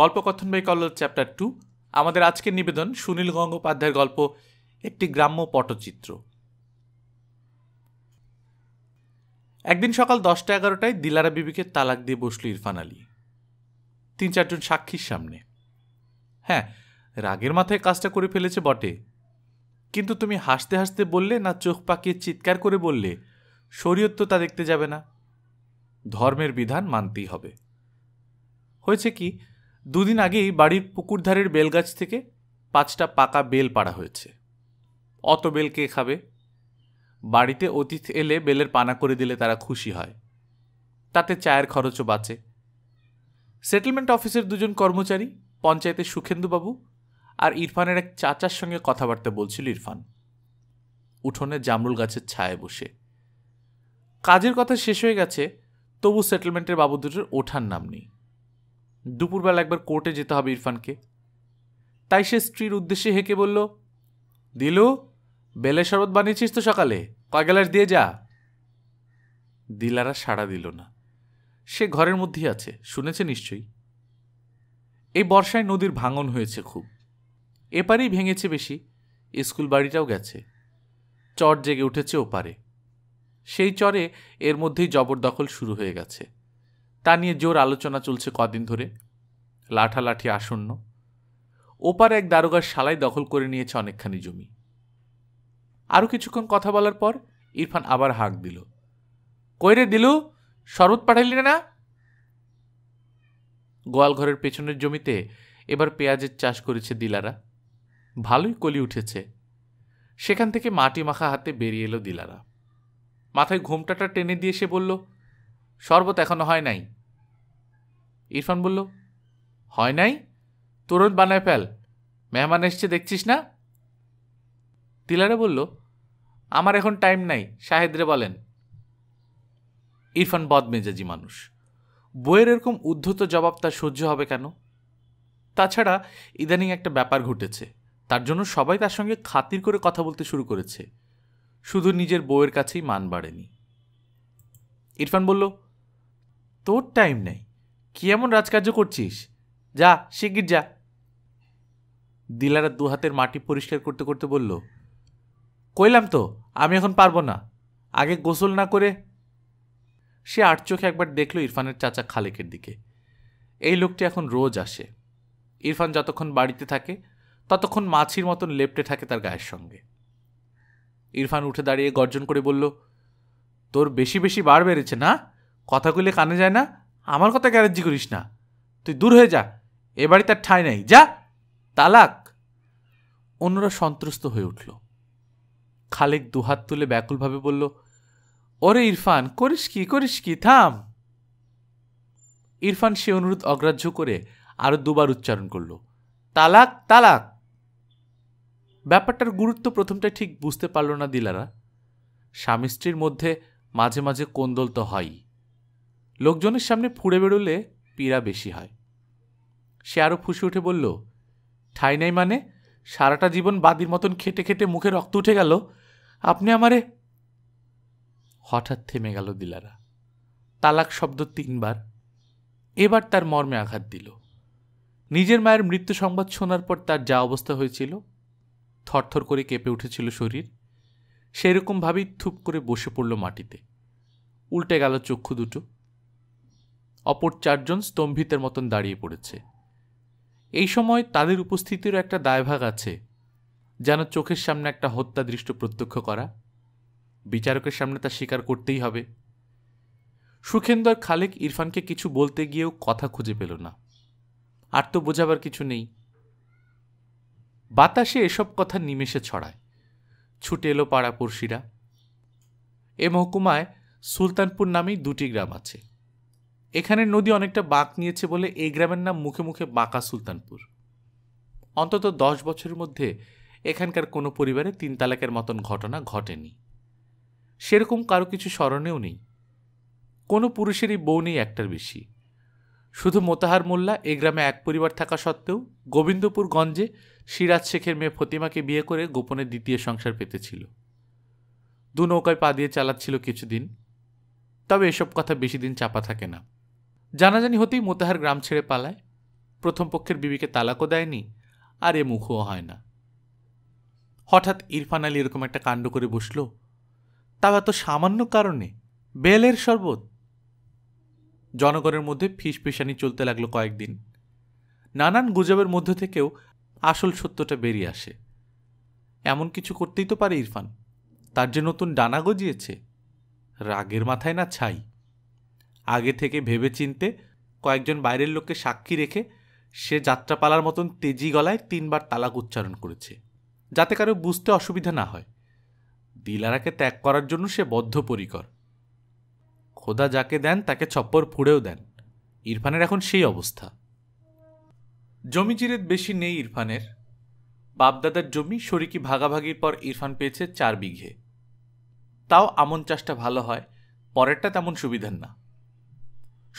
গল্পকথন by Kallol chapter two আমাদের আজকের নিবেদন সুনীল গঙ্গোপাধ্যায়ের গল্প একটি গ্রাম্য পটচিত্র একদিন সকাল দশটা এগারোটায় দিলারা বিবিকে তালাক দিয়ে বসল ইরফান আলী তিন চারজন সাক্ষীর সামনে হ্যাঁ রাগের মাথায় কাজটা করে ফেলেছে বটে কিন্তু তুমি হাসতে হাসতে বললে না চোখ পাকিয়ে চিৎকার করে বললে শরীয়ত তো তা দেখতে যাবে না ধর্মের বিধান মানতেই হবে হয়েছে কি দুদিন আগেই বাড়ির পুকুরধারের বেলগাছ থেকে পাঁচটা পাকা বেল পাড়া হয়েছে অত বেল কে খাবে বাড়িতে অতিথি এলে বেলের পানা করে দিলে তারা খুশি হয় তাতে চায়ের খরচও বাঁচে সেটেলমেন্ট অফিসের দুজন কর্মচারী পঞ্চায়েতের সুখেন্দুবাবু আর ইরফানের এক চাচার সঙ্গে কথাবার্তা বলছিল ইরফান উঠোনে জামরুল গাছের ছায়ে বসে কাজের কথা শেষ হয়ে গেছে তবু সেটেলমেন্টের বাবু দুটোর ওঠার নাম নেই দুপুরবেলা একবার কোর্টে যেতে হবে ইরফানকে তাই সে স্ত্রীর উদ্দেশ্যে হেঁকে বলল দিলু বেলে শরবত বানিয়েছিস তো সকালে কয় গ্যালাস দিয়ে যা দিলারা সাড়া দিল না সে ঘরের মধ্যেই আছে শুনেছে নিশ্চয়ই এই বর্ষায় নদীর ভাঙন হয়েছে খুব এপারেই ভেঙেছে বেশি স্কুল বাড়িটাও গেছে চর জেগে উঠেছে ওপারে সেই চরে এর মধ্যেই জবরদখল শুরু হয়ে গেছে তা নিয়ে জোর আলোচনা চলছে কদিন ধরে লাঠালাঠি আসন্ন ওপার এক দারোগার শালায় দখল করে নিয়েছে অনেকখানি জমি আরও কিছুক্ষণ কথা বলার পর ইরফান আবার হাঁক দিল কইরে দিলু শরৎ পাঠাইলি না গোয়ালঘরের পেছনের জমিতে এবার পেঁয়াজের চাষ করেছে দিলারা ভালোই কলি উঠেছে সেখান থেকে মাটি মাখা হাতে বেরিয়ে এলো দিলারা মাথায় ঘোমটাটা টেনে দিয়ে সে বলল শরবত এখনো হয় নাই ইরফান বলল হয় নাই তোরণ বানায় ফেল মেহমান এসছে দেখছিস না তিলারে বলল আমার এখন টাইম নাই সাহেদরে বলেন ইরফান বদমেজাজি মানুষ বইয়ের এরকম উদ্ধত জবাব তার সহ্য হবে কেন তাছাড়া ইদানিং একটা ব্যাপার ঘটেছে তার জন্য সবাই তার সঙ্গে খাতির করে কথা বলতে শুরু করেছে শুধু নিজের বউয়ের কাছেই মান বাড়েনি ইরফান বলল তোর টাইম নেই কি এমন রাজকার্য করছিস যা শিগগির যা দিলারা দু হাতের মাটি পরিষ্কার করতে করতে বলল কইলাম তো আমি এখন পারবো না আগে গোসল না করে সে আট চোখে একবার দেখল ইরফানের চাচা খালেকের দিকে এই লোকটি এখন রোজ আসে ইরফান যতক্ষণ বাড়িতে থাকে ততক্ষণ মাছির মতন লেপটে থাকে তার গায়ের সঙ্গে ইরফান উঠে দাঁড়িয়ে গর্জন করে বলল তোর বেশি বেশি বার বেড়েছে না কথাগুলি কানে যায় না আমার কথা গ্যারেজি করিস না তুই দূর হয়ে যা এ বাড়িতে তার ঠাঁই নাই যা তালাক অন্যরা সন্ত্রস্ত হয়ে উঠল খালেক দুহাত তুলে ব্যাকুলভাবে বলল ওরে ইরফান করিস কি করিস কি থাম ইরফান সে অনুরোধ অগ্রাহ্য করে আরও দুবার উচ্চারণ করল তালাক তালাক ব্যাপারটার গুরুত্ব প্রথমটা ঠিক বুঝতে পারল না দিলারা স্বামী স্ত্রীর মধ্যে মাঝে মাঝে কোন্দল তো হয়ই লোকজনের সামনে ফুড়ে বেরোলে পীড়া বেশি হয় সে আরও ফুসে উঠে বলল ঠাই নাই মানে সারাটা জীবন বাদির মতন খেটে খেটে মুখে রক্ত উঠে গেল আপনি আমারে হঠাৎ থেমে গেল দিলারা তালাক শব্দ তিনবার এবার তার মর্মে আঘাত দিল নিজের মায়ের মৃত্যু সংবাদ শোনার পর তার যা অবস্থা হয়েছিল থরথর করে কেঁপে উঠেছিল শরীর সেরকমভাবেই থুপ করে বসে পড়ল মাটিতে উল্টে গেল চক্ষু দুটো অপর চারজন স্তম্ভিতের মতন দাঁড়িয়ে পড়েছে এই সময় তাদের উপস্থিতিরও একটা দায়ভাগ আছে যেন চোখের সামনে একটা হত্যা দৃষ্ট প্রত্যক্ষ করা বিচারকের সামনে তা স্বীকার করতেই হবে সুখেন্দর খালেক ইরফানকে কিছু বলতে গিয়েও কথা খুঁজে পেল না আর তো বোঝাবার কিছু নেই বাতাসে এসব কথা নিমেষে ছড়ায় ছুটে এলো পাড়াপড়শিরা এ মহকুমায় সুলতানপুর নামেই দুটি গ্রাম আছে এখানের নদী অনেকটা বাঁক নিয়েছে বলে এই গ্রামের নাম মুখে মুখে বাঁকা সুলতানপুর অন্তত দশ বছরের মধ্যে এখানকার কোনো পরিবারে তিন তালাকের মতন ঘটনা ঘটেনি সেরকম কারো কিছু স্মরণেও নেই কোনো পুরুষেরই বউ নেই একটার বেশি শুধু মোতাহার মোল্লা এ গ্রামে এক পরিবার থাকা সত্ত্বেও গোবিন্দপুর গঞ্জে সিরাজ শেখের মেয়ে ফতিমাকে বিয়ে করে গোপনে দ্বিতীয় সংসার পেতেছিল দু নৌকায় পা দিয়ে চালাচ্ছিল কিছুদিন তবে এসব কথা বেশি দিন চাপা থাকে না জানাজানি হতেই মোতাহার গ্রাম ছেড়ে পালায় প্রথম পক্ষের বিবিকে তালাকও দেয়নি আর এ মুখও হয় না হঠাৎ ইরফান আলী এরকম একটা কাণ্ড করে বসল তাও এত সামান্য কারণে বেলের শরবত জনগণের মধ্যে ফিসফিসানি চলতে লাগলো কয়েকদিন নানান গুজবের মধ্য থেকেও আসল সত্যটা বেরিয়ে আসে এমন কিছু করতেই তো পারে ইরফান তার যে নতুন ডানা গজিয়েছে রাগের মাথায় না ছাই আগে থেকে ভেবে চিনতে কয়েকজন বাইরের লোককে সাক্ষী রেখে সে যাত্রাপালার মতন তেজি গলায় তিনবার তালাক উচ্চারণ করেছে যাতে কারো বুঝতে অসুবিধা না হয় দিলারাকে ত্যাগ করার জন্য সে বদ্ধপরিকর খোদা যাকে দেন তাকে ছপ্পর ফুড়েও দেন ইরফানের এখন সেই অবস্থা জমি জমিজিরেত বেশি নেই ইরফানের বাপদাদার জমি শরিকি ভাগাভাগির পর ইরফান পেয়েছে চার বিঘে তাও আমন চাষটা ভালো হয় পরেরটা তেমন সুবিধার না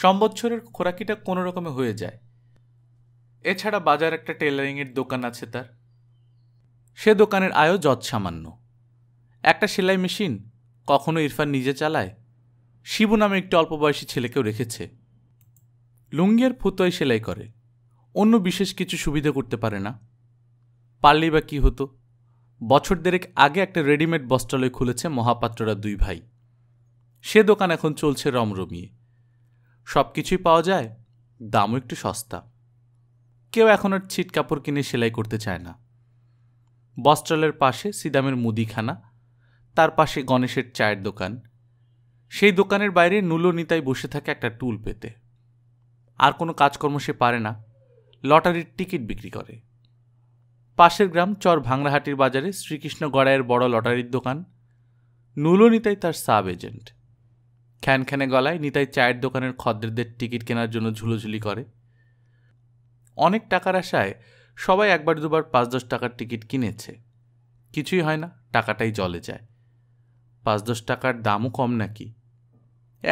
সম্বৎসরের খোরাকিটা কোনো রকমে হয়ে যায় এছাড়া বাজার একটা টেলারিংয়ের দোকান আছে তার সে দোকানের আয়ও যৎ সামান্য একটা সেলাই মেশিন কখনো ইরফান নিজে চালায় শিবু নামে একটি অল্প বয়সী ছেলেকেও রেখেছে লুঙ্গিয়ার ফুতোয় সেলাই করে অন্য বিশেষ কিছু সুবিধা করতে পারে না পারলেই বা কী হতো বছর দেড়েক আগে একটা রেডিমেড বস্ত্রালয় খুলেছে মহাপাত্ররা দুই ভাই সে দোকান এখন চলছে রমরমিয়ে সব কিছুই পাওয়া যায় দামও একটু সস্তা কেউ এখন আর ছিট কাপড় কিনে সেলাই করতে চায় না বস্ত্রালের পাশে সিদামের মুদিখানা তার পাশে গণেশের চায়ের দোকান সেই দোকানের বাইরে নুলো নিতাই বসে থাকে একটা টুল পেতে আর কোনো কাজকর্ম সে পারে না লটারির টিকিট বিক্রি করে পাশের গ্রাম চর ভাংরাহাটির বাজারে শ্রীকৃষ্ণ গড়াইয়ের বড় লটারির দোকান নুলো নিতাই তার সাব এজেন্ট খ্যানখ্যানে গলায় নিতাই চায়ের দোকানের খদ্দেরদের টিকিট কেনার জন্য ঝুলোঝুলি করে অনেক টাকার আশায় সবাই একবার দুবার পাঁচ দশ টাকার টিকিট কিনেছে কিছুই হয় না টাকাটাই জলে যায় পাঁচ দশ টাকার দামও কম নাকি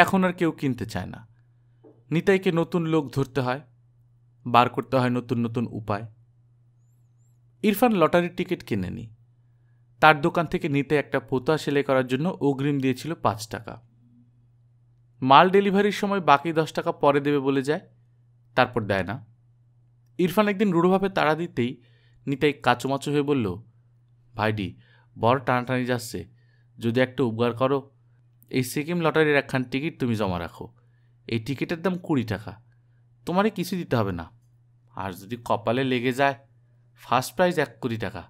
এখন আর কেউ কিনতে চায় না নিতাইকে নতুন লোক ধরতে হয় বার করতে হয় নতুন নতুন উপায় ইরফান লটারির টিকিট কিনেনি তার দোকান থেকে নিতে একটা পোতা সেলাই করার জন্য অগ্রিম দিয়েছিল পাঁচ টাকা মাল ডেলিভারির সময় বাকি দশ টাকা পরে দেবে বলে যায় তারপর দেয় না ইরফান একদিন রূঢ়ভাবে তাড়া দিতেই নিতাই কাঁচোমাচো হয়ে বলল ভাইডি বড় টানাটানি যাচ্ছে যদি একটা উপকার করো এই সিকিম লটারির একখান টিকিট তুমি জমা রাখো এই টিকিটের দাম কুড়ি টাকা তোমারে কিছু দিতে হবে না আর যদি কপালে লেগে যায় ফার্স্ট প্রাইজ এক কোটি টাকা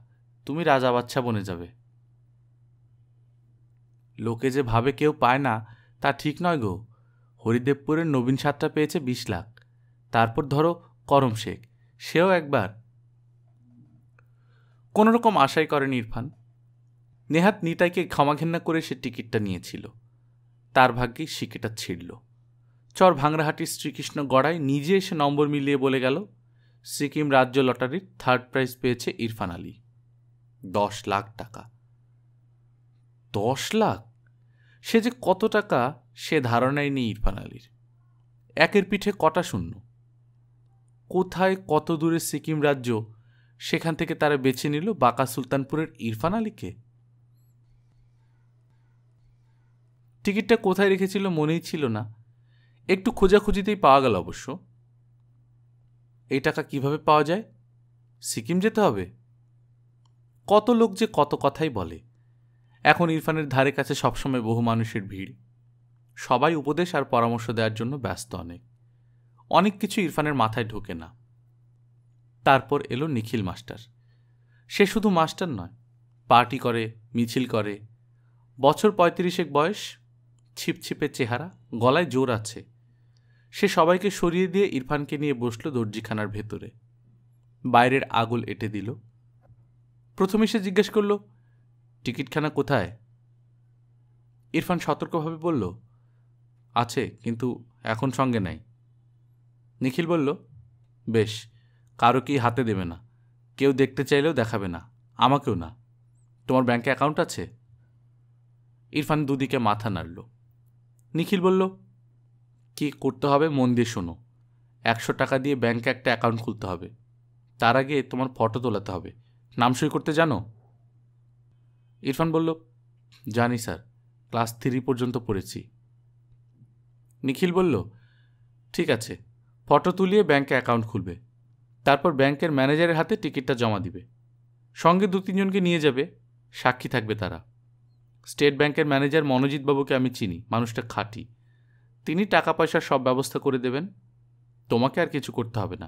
তুমি রাজা বাচ্চা বনে যাবে লোকে যে ভাবে কেউ পায় না তা ঠিক নয় গো হরিদেবপুরের নবীন সাতটা পেয়েছে বিশ লাখ তারপর ধরো করম শেখ সেও একবার কোনো রকম আশাই করেনি ইরফান নেহাত নিতাইকে ক্ষমাঘেন্না করে সে টিকিটটা নিয়েছিল তার ভাগ্যে সিকেটা ছিঁড়ল চর ভাংরাহাটির শ্রীকৃষ্ণ গড়াই নিজে এসে নম্বর মিলিয়ে বলে গেল সিকিম রাজ্য লটারির থার্ড প্রাইজ পেয়েছে ইরফান আলী দশ লাখ টাকা দশ লাখ সে যে কত টাকা সে ধারণাই নেই ইরফান আলীর একের পিঠে কটা শূন্য কোথায় কত দূরে সিকিম রাজ্য সেখান থেকে তারা বেছে নিল বাঁকা সুলতানপুরের ইরফান আলীকে টিকিটটা কোথায় রেখেছিল মনেই ছিল না একটু খোঁজাখুঁজিতেই পাওয়া গেল অবশ্য এই টাকা কিভাবে পাওয়া যায় সিকিম যেতে হবে কত লোক যে কত কথাই বলে এখন ইরফানের ধারে কাছে সবসময় বহু মানুষের ভিড় সবাই উপদেশ আর পরামর্শ দেওয়ার জন্য ব্যস্ত অনেক অনেক কিছু ইরফানের মাথায় ঢোকে না তারপর এলো নিখিল মাস্টার সে শুধু মাস্টার নয় পার্টি করে মিছিল করে বছর পঁয়ত্রিশেক বয়স ছিপছিপে চেহারা গলায় জোর আছে সে সবাইকে সরিয়ে দিয়ে ইরফানকে নিয়ে বসল দর্জিখানার ভেতরে বাইরের আগুল এটে দিল প্রথমে সে জিজ্ঞেস করলো টিকিটখানা কোথায় ইরফান সতর্কভাবে বলল আছে কিন্তু এখন সঙ্গে নাই নিখিল বলল বেশ কারো কি হাতে দেবে না কেউ দেখতে চাইলেও দেখাবে না আমাকেও না তোমার ব্যাংকে অ্যাকাউন্ট আছে ইরফান দুদিকে মাথা নাড়ল নিখিল বলল কি করতে হবে মন দিয়ে শোনো একশো টাকা দিয়ে ব্যাংকে একটা অ্যাকাউন্ট খুলতে হবে তার আগে তোমার ফটো তোলাতে হবে নাম সই করতে জানো ইরফান বলল জানি স্যার ক্লাস থ্রি পর্যন্ত পড়েছি নিখিল বলল ঠিক আছে ফটো তুলিয়ে ব্যাঙ্কে অ্যাকাউন্ট খুলবে তারপর ব্যাংকের ম্যানেজারের হাতে টিকিটটা জমা দিবে সঙ্গে দু তিনজনকে নিয়ে যাবে সাক্ষী থাকবে তারা স্টেট ব্যাংকের ম্যানেজার মনোজিৎবাবুকে আমি চিনি মানুষটা খাঁটি তিনি টাকা পয়সার সব ব্যবস্থা করে দেবেন তোমাকে আর কিছু করতে হবে না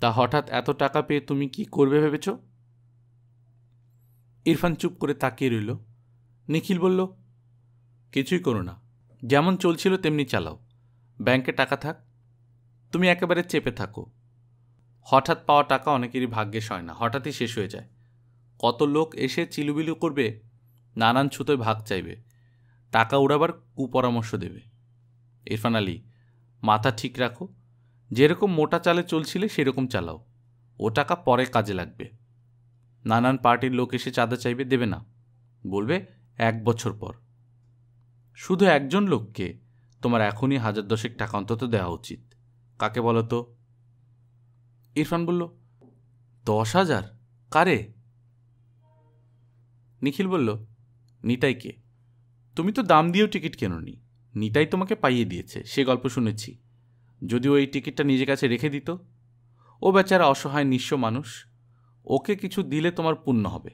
তা হঠাৎ এত টাকা পেয়ে তুমি কি করবে ভেবেছো ইরফান চুপ করে তাকিয়ে রইল নিখিল বলল কিছুই করো না যেমন চলছিল তেমনি চালাও ব্যাংকে টাকা থাক তুমি একেবারে চেপে থাকো হঠাৎ পাওয়া টাকা অনেকেরই ভাগ্যে সয় না হঠাৎই শেষ হয়ে যায় কত লোক এসে চিলুবিলু করবে নানান ছুতোয় ভাগ চাইবে টাকা উড়াবার কুপরামর্শ দেবে ইরফান আলী মাথা ঠিক রাখো যেরকম মোটা চালে চলছিলে সেরকম চালাও ও টাকা পরে কাজে লাগবে নানান পার্টির লোক এসে চাঁদা চাইবে দেবে না বলবে এক বছর পর শুধু একজন লোককে তোমার এখনই হাজার দশেক টাকা অন্তত দেওয়া উচিত কাকে বলো তো ইরফান বলল দশ হাজার কারে নিখিল বলল কে তুমি তো দাম দিয়েও টিকিট কেননি নিতাই তোমাকে পাইয়ে দিয়েছে সে গল্প শুনেছি যদিও এই টিকিটটা নিজের কাছে রেখে দিত ও বেচারা অসহায় নিঃস্ব মানুষ ওকে কিছু দিলে তোমার পুণ্য হবে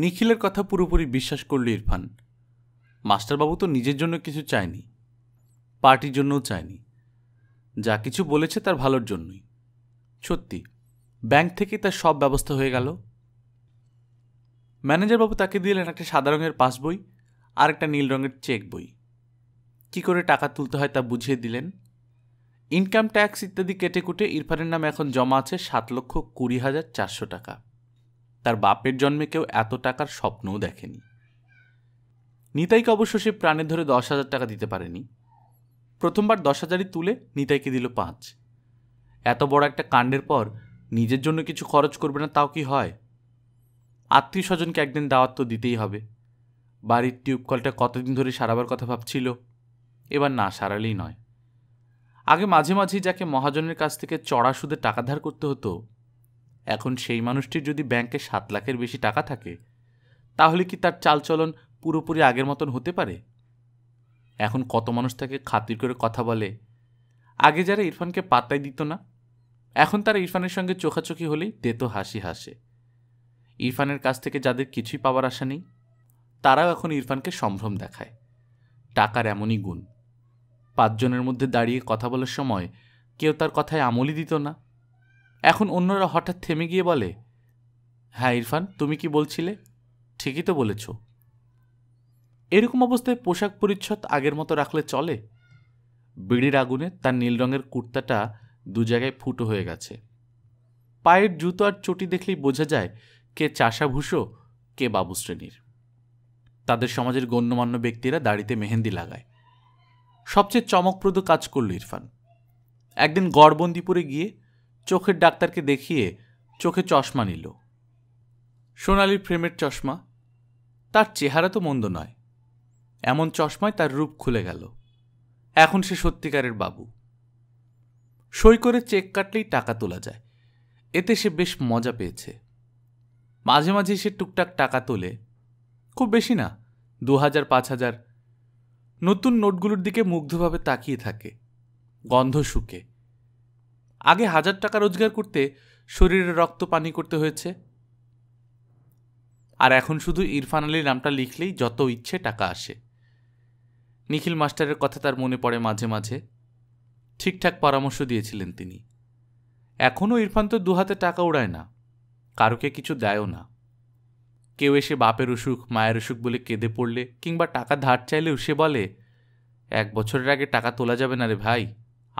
নিখিলের কথা পুরোপুরি বিশ্বাস করল ইরফান মাস্টারবাবু তো নিজের জন্য কিছু চায়নি পার্টির জন্যও চায়নি যা কিছু বলেছে তার ভালোর জন্যই সত্যি ব্যাংক থেকে তার সব ব্যবস্থা হয়ে গেল ম্যানেজারবাবু তাকে দিলেন একটা সাদা রঙের পাস বই আর একটা নীল রঙের চেক বই কী করে টাকা তুলতে হয় তা বুঝিয়ে দিলেন ইনকাম ট্যাক্স ইত্যাদি কেটে কুটে ইরফানের নামে এখন জমা আছে সাত লক্ষ কুড়ি হাজার চারশো টাকা তার বাপের জন্মে কেউ এত টাকার স্বপ্নও দেখেনি নিতাইকে অবশ্য সে প্রাণে ধরে দশ হাজার টাকা দিতে পারেনি প্রথমবার দশ হাজারই তুলে নিতাইকে দিল পাঁচ এত বড় একটা কাণ্ডের পর নিজের জন্য কিছু খরচ করবে না তাও কি হয় আত্মীয় স্বজনকে একদিন দাওয়াত তো দিতেই হবে বাড়ির টিউবকলটা কতদিন ধরে সারাবার কথা ভাবছিল এবার না সারালেই নয় আগে মাঝে মাঝেই যাকে মহাজনের কাছ থেকে চড়া সুদে টাকা ধার করতে হতো এখন সেই মানুষটির যদি ব্যাংকে সাত লাখের বেশি টাকা থাকে তাহলে কি তার চালচলন পুরোপুরি আগের মতন হতে পারে এখন কত মানুষ তাকে খাতির করে কথা বলে আগে যারা ইরফানকে পাত্তাই দিত না এখন তারা ইরফানের সঙ্গে চোখাচোখি হলেই দেত হাসি হাসে ইরফানের কাছ থেকে যাদের কিছুই পাওয়ার আশা নেই তারাও এখন ইরফানকে সম্ভ্রম দেখায় টাকার এমনই গুণ পাঁচজনের মধ্যে দাঁড়িয়ে কথা বলার সময় কেউ তার কথায় আমলই দিত না এখন অন্যরা হঠাৎ থেমে গিয়ে বলে হ্যাঁ ইরফান তুমি কি বলছিলে ঠিকই তো বলেছ এরকম অবস্থায় পোশাক পরিচ্ছদ আগের মতো রাখলে চলে বিড়ির আগুনে তার নীল রঙের কুর্তাটা দু জায়গায় ফুটো হয়ে গেছে পায়ের জুতো আর চটি দেখলেই বোঝা যায় কে চাষাভূষো কে বাবু শ্রেণীর তাদের সমাজের গণ্যমান্য ব্যক্তিরা দাড়িতে মেহেন্দি লাগায় সবচেয়ে চমকপ্রদ কাজ করল ইরফান একদিন গড়বন্দিপুরে গিয়ে চোখের ডাক্তারকে দেখিয়ে চোখে চশমা নিল সোনালির ফ্রেমের চশমা তার চেহারা তো মন্দ নয় এমন চশমায় তার রূপ খুলে গেল এখন সে সত্যিকারের বাবু সই করে চেক কাটলেই টাকা তোলা যায় এতে সে বেশ মজা পেয়েছে মাঝে মাঝে সে টুকটাক টাকা তোলে খুব বেশি না দু হাজার পাঁচ হাজার নতুন নোটগুলোর দিকে মুগ্ধভাবে তাকিয়ে থাকে গন্ধ শুকে আগে হাজার টাকা রোজগার করতে শরীরে রক্ত পানি করতে হয়েছে আর এখন শুধু ইরফান আলীর নামটা লিখলেই যত ইচ্ছে টাকা আসে নিখিল মাস্টারের কথা তার মনে পড়ে মাঝে মাঝে ঠিকঠাক পরামর্শ দিয়েছিলেন তিনি এখনও ইরফান তো দুহাতে টাকা উড়ায় না কারোকে কিছু দেয়ও না কেউ এসে বাপের অসুখ মায়ের অসুখ বলে কেঁদে পড়লে কিংবা টাকা ধার চাইলেও সে বলে এক বছরের আগে টাকা তোলা যাবে না রে ভাই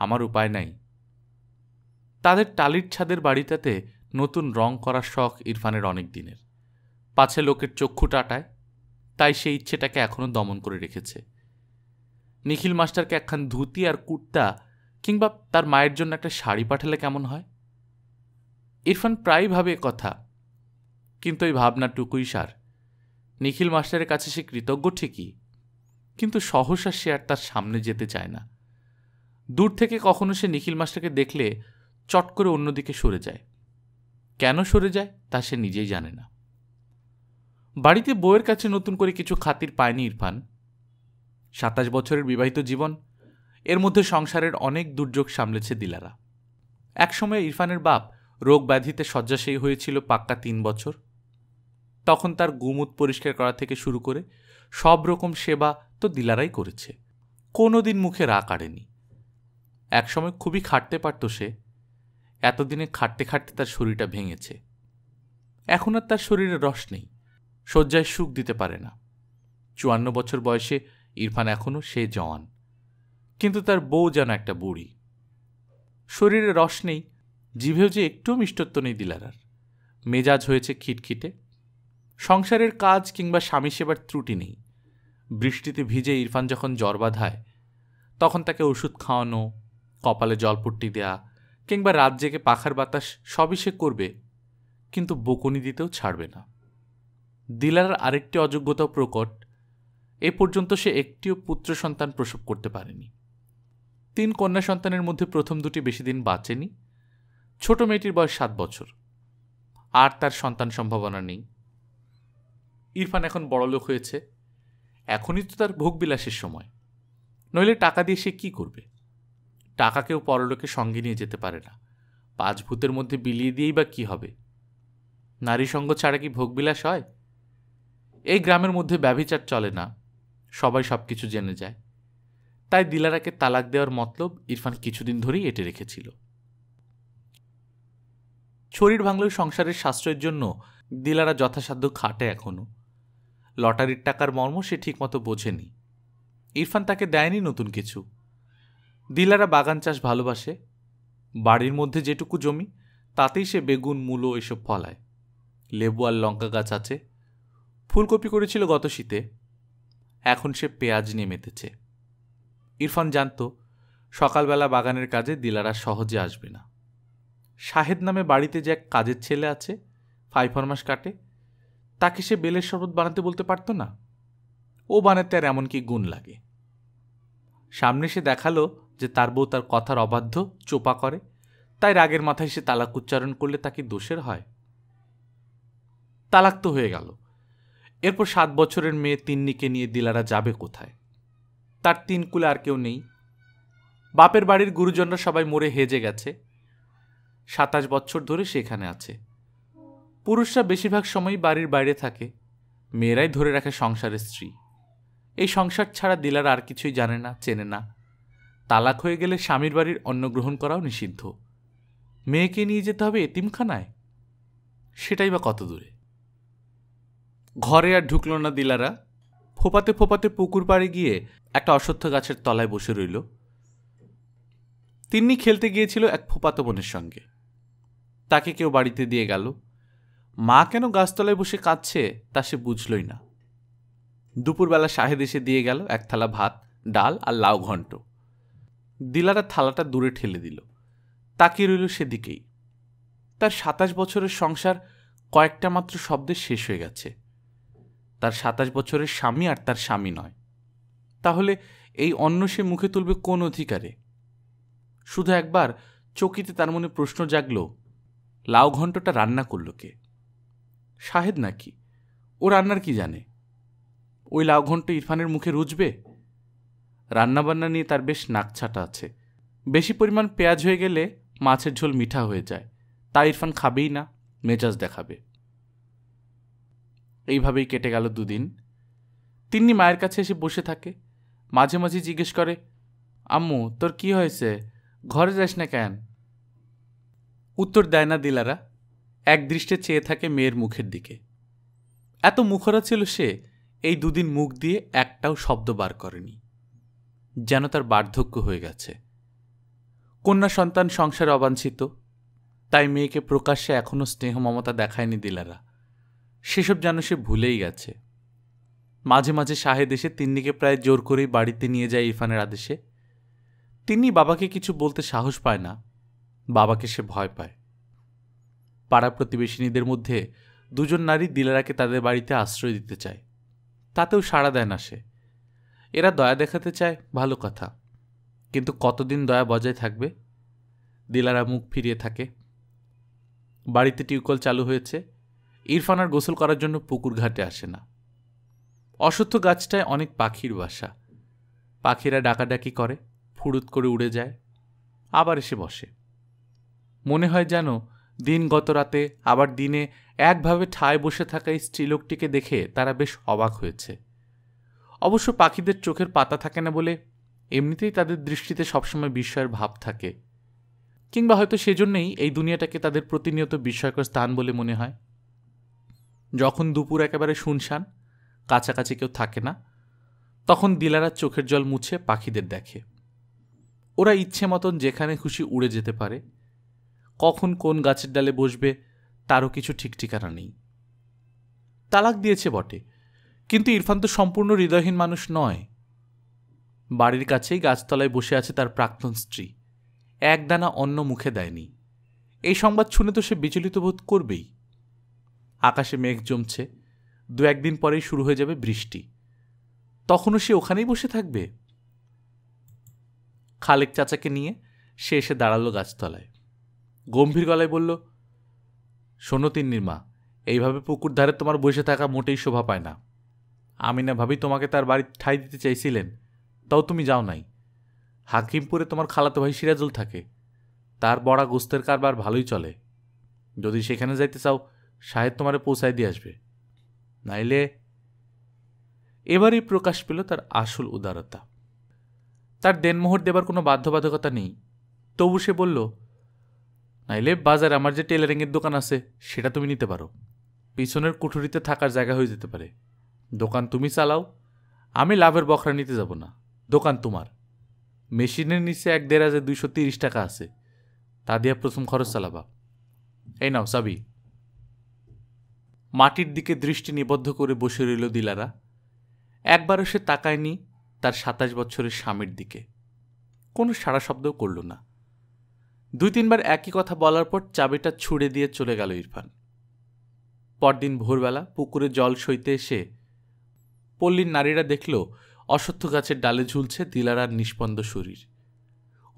আমার উপায় নাই তাদের টালির ছাদের বাড়িটাতে নতুন রং করার শখ ইরফানের অনেক দিনের পাছে লোকের চক্ষু টাটায় তাই সেই ইচ্ছেটাকে এখনও দমন করে রেখেছে নিখিল মাস্টারকে একখান ধুতি আর কুর্তা কিংবা তার মায়ের জন্য একটা শাড়ি পাঠালে কেমন হয় ইরফান প্রায়ই ভাবে কথা কিন্তু এই ভাবনাটুকুই সার নিখিল মাস্টারের কাছে সে কৃতজ্ঞ ঠিকই কিন্তু সহসা সে আর তার সামনে যেতে চায় না দূর থেকে কখনো সে নিখিল মাস্টারকে দেখলে চট করে অন্যদিকে সরে যায় কেন সরে যায় তা সে নিজেই জানে না বাড়িতে বইয়ের কাছে নতুন করে কিছু খাতির পায়নি ইরফান সাতাশ বছরের বিবাহিত জীবন এর মধ্যে সংসারের অনেক দুর্যোগ সামলেছে দিলারা একসময় ইরফানের বাপ রোগ ব্যাধিতে শয্যাশায়ী হয়েছিল পাক্কা তিন বছর তখন তার গুমুত পরিষ্কার করা থেকে শুরু করে সব রকম সেবা তো দিলারাই করেছে কোনো দিন মুখে রা কাড়েনি একসময় খুবই খাটতে পারত সে এতদিনে খাটতে খাটতে তার শরীরটা ভেঙেছে এখন আর তার শরীরে রস নেই শয্যায় সুখ দিতে পারে না চুয়ান্ন বছর বয়সে ইরফান এখনও সে জওয়ান কিন্তু তার বউ যেন একটা বুড়ি শরীরে রস নেই জিভেও যে একটু মিষ্টত্ব নেই দিলারার মেজাজ হয়েছে খিটখিটে সংসারের কাজ কিংবা স্বামী সেবার ত্রুটি নেই বৃষ্টিতে ভিজে ইরফান যখন জ্বর বাঁধায় তখন তাকে ওষুধ খাওয়ানো কপালে জলপট্টি দেয়া কিংবা রাত জেগে পাখার বাতাস সবই সে করবে কিন্তু বকুনি দিতেও ছাড়বে না দিলার আরেকটি অযোগ্যতাও প্রকট এ পর্যন্ত সে একটিও পুত্র সন্তান প্রসব করতে পারেনি তিন কন্যা সন্তানের মধ্যে প্রথম দুটি বেশি দিন বাঁচেনি ছোট মেয়েটির বয়স সাত বছর আর তার সন্তান সম্ভাবনা নেই ইরফান এখন বড়লোক হয়েছে এখনই তো তার ভোগবিলাসের সময় নইলে টাকা দিয়ে সে কী করবে টাকাকেও পরলোকে সঙ্গে নিয়ে যেতে পারে না পাঁচ ভূতের মধ্যে বিলিয়ে দিয়েই বা কী হবে নারী সঙ্গ ছাড়া কি ভোগবিলাস হয় এই গ্রামের মধ্যে ব্যভিচার চলে না সবাই সব কিছু জেনে যায় তাই দিলারাকে তালাক দেওয়ার মতলব ইরফান কিছুদিন ধরেই এটে রেখেছিল শরীর ভাঙলেও সংসারের সাশ্রয়ের জন্য দিলারা যথাসাধ্য খাটে এখনও লটারির টাকার মর্ম সে ঠিকমতো বোঝেনি ইরফান তাকে দেয়নি নতুন কিছু দিলারা বাগান চাষ ভালোবাসে বাড়ির মধ্যে যেটুকু জমি তাতেই সে বেগুন মূলো এসব ফলায় লেবু আর লঙ্কা গাছ আছে ফুলকপি করেছিল গত শীতে এখন সে পেঁয়াজ নিয়ে মেতেছে ইরফান জানত সকালবেলা বাগানের কাজে দিলারা সহজে আসবে না শাহেদ নামে বাড়িতে যে এক কাজের ছেলে আছে ফাইভ মাস কাটে তাকে সে বেলের শরবত বানাতে বলতে পারতো না ও বানাতে আর এমন কি গুণ লাগে সামনে সে দেখালো যে তার বউ তার কথার অবাধ্য চোপা করে তাই রাগের মাথায় সে তালাক উচ্চারণ করলে তাকে দোষের হয় তালাক তো হয়ে গেল এরপর সাত বছরের মেয়ে তিন্নিকে নিয়ে দিলারা যাবে কোথায় তার তিন কুলে আর কেউ নেই বাপের বাড়ির গুরুজনরা সবাই মরে হেজে গেছে সাতাশ বছর ধরে সেখানে আছে পুরুষরা বেশিরভাগ সময়ই বাড়ির বাইরে থাকে মেয়েরাই ধরে রাখে সংসারের স্ত্রী এই সংসার ছাড়া দিলার আর কিছুই জানে না চেনে না তালাক হয়ে গেলে স্বামীর বাড়ির অন্ন গ্রহণ করাও নিষিদ্ধ মেয়েকে নিয়ে যেতে হবে এতিমখানায় সেটাই বা কত দূরে ঘরে আর ঢুকল না দিলারা ফোপাতে ফোপাতে পুকুর পাড়ে গিয়ে একটা অসত্য গাছের তলায় বসে রইল তিন্নি খেলতে গিয়েছিল এক ফোপাতো বোনের সঙ্গে তাকে কেউ বাড়িতে দিয়ে গেল মা কেন গাছতলায় বসে কাঁদছে তা সে বুঝলই না দুপুরবেলা শাহেদ এসে দিয়ে গেল এক থালা ভাত ডাল আর লাউ ঘণ্ট দিলারা থালাটা দূরে ঠেলে দিল তাকিয়ে রইল সেদিকেই তার সাতাশ বছরের সংসার কয়েকটা মাত্র শব্দে শেষ হয়ে গেছে তার সাতাশ বছরের স্বামী আর তার স্বামী নয় তাহলে এই অন্য সে মুখে তুলবে কোন অধিকারে শুধু একবার চকিতে তার মনে প্রশ্ন জাগল লাউ ঘণ্টটা রান্না করল কে শাহেদ নাকি ও রান্নার কি জানে ওই লাউ ইরফানের মুখে রুজবে রান্নাবান্না নিয়ে তার বেশ নাকছাটা আছে বেশি পরিমাণ পেঁয়াজ হয়ে গেলে মাছের ঝোল মিঠা হয়ে যায় তা ইরফান খাবেই না মেজাজ দেখাবে এইভাবেই কেটে গেল দুদিন তিন্নি মায়ের কাছে এসে বসে থাকে মাঝে মাঝে জিজ্ঞেস করে আম্মু তোর কি হয়েছে ঘরে যাস না কেন উত্তর দেয় না দিলারা একদৃষ্টে চেয়ে থাকে মেয়ের মুখের দিকে এত মুখরা ছিল সে এই দুদিন মুখ দিয়ে একটাও শব্দ বার করেনি যেন তার বার্ধক্য হয়ে গেছে কন্যা সন্তান সংসার অবাঞ্ছিত তাই মেয়েকে প্রকাশ্যে এখনও স্নেহ মমতা দেখায়নি দিলারা সেসব যেন সে ভুলেই গেছে মাঝে মাঝে শাহেদ এসে তিন্নিকে প্রায় জোর করেই বাড়িতে নিয়ে যায় ইরফানের আদেশে তিনি বাবাকে কিছু বলতে সাহস পায় না বাবাকে সে ভয় পায় পাড়া প্রতিবেশিনীদের মধ্যে দুজন নারী দিলারাকে তাদের বাড়িতে আশ্রয় দিতে চায় তাতেও সাড়া দেয় না সে এরা দয়া দেখাতে চায় ভালো কথা কিন্তু কতদিন দয়া বজায় থাকবে দিলারা মুখ ফিরিয়ে থাকে বাড়িতে টিউকল চালু হয়েছে ইরফান আর গোসল করার জন্য পুকুর ঘাটে আসে না অসত্য গাছটায় অনেক পাখির বাসা পাখিরা ডাকাডাকি করে ফুরুত করে উড়ে যায় আবার এসে বসে মনে হয় যেন দিন গত রাতে আবার দিনে একভাবে ঠায় বসে থাকা এই স্ত্রীলোকটিকে দেখে তারা বেশ অবাক হয়েছে অবশ্য পাখিদের চোখের পাতা থাকে না বলে এমনিতেই তাদের দৃষ্টিতে সবসময় বিস্ময়ের ভাব থাকে কিংবা হয়তো সেজন্যই এই দুনিয়াটাকে তাদের প্রতিনিয়ত বিস্ময়কর স্থান বলে মনে হয় যখন দুপুর একেবারে শুনশান কাছাকাছি কেউ থাকে না তখন দিলারা চোখের জল মুছে পাখিদের দেখে ওরা ইচ্ছে মতন যেখানে খুশি উড়ে যেতে পারে কখন কোন গাছের ডালে বসবে তারও কিছু ঠিক ঠিকানা নেই তালাক দিয়েছে বটে কিন্তু ইরফান তো সম্পূর্ণ হৃদয়হীন মানুষ নয় বাড়ির কাছেই গাছতলায় বসে আছে তার প্রাক্তন স্ত্রী একদানা অন্য মুখে দেয়নি এই সংবাদ শুনে তো সে বিচলিত বোধ করবেই আকাশে মেঘ জমছে দু একদিন পরেই শুরু হয়ে যাবে বৃষ্টি তখনও সে ওখানেই বসে থাকবে খালেক চাচাকে নিয়ে সে এসে দাঁড়ালো গাছতলায় গম্ভীর গলায় বলল শোনো তিন্নির মা এইভাবে পুকুর ধারে তোমার বসে থাকা মোটেই শোভা পায় না আমি না ভাবি তোমাকে তার বাড়ি ঠাই দিতে চাইছিলেন তাও তুমি যাও নাই হাকিমপুরে তোমার খালাতো ভাই সিরাজুল থাকে তার বড়া গোস্তের কারবার ভালোই চলে যদি সেখানে যাইতে চাও সাহেব তোমারে পৌঁছায় দিয়ে আসবে নাইলে এবারই প্রকাশ পেল তার আসল উদারতা তার দেনমোহর দেবার কোনো বাধ্যবাধকতা নেই তবু সে বলল নাইলে বাজারে আমার যে টেলারিংয়ের দোকান আছে সেটা তুমি নিতে পারো পিছনের কুঠুরিতে থাকার জায়গা হয়ে যেতে পারে দোকান তুমি চালাও আমি লাভের বখরা নিতে যাব না দোকান তোমার মেশিনের নিচে এক দেড় হাজার দুইশো তিরিশ টাকা আছে তা দিয়ে প্রথম খরচ চালাবা এই নাও চাবি মাটির দিকে দৃষ্টি নিবদ্ধ করে বসে রইল দিলারা একবারও সে তাকায়নি তার সাতাশ বছরের স্বামীর দিকে কোনো সারা শব্দও করল না দুই তিনবার একই কথা বলার পর চাবিটা ছুড়ে দিয়ে চলে গেল ইরফান পরদিন ভোরবেলা পুকুরে জল সইতে এসে পল্লীর নারীরা দেখল অসত্য গাছের ডালে ঝুলছে দিলারার নিষ্পন্দ শরীর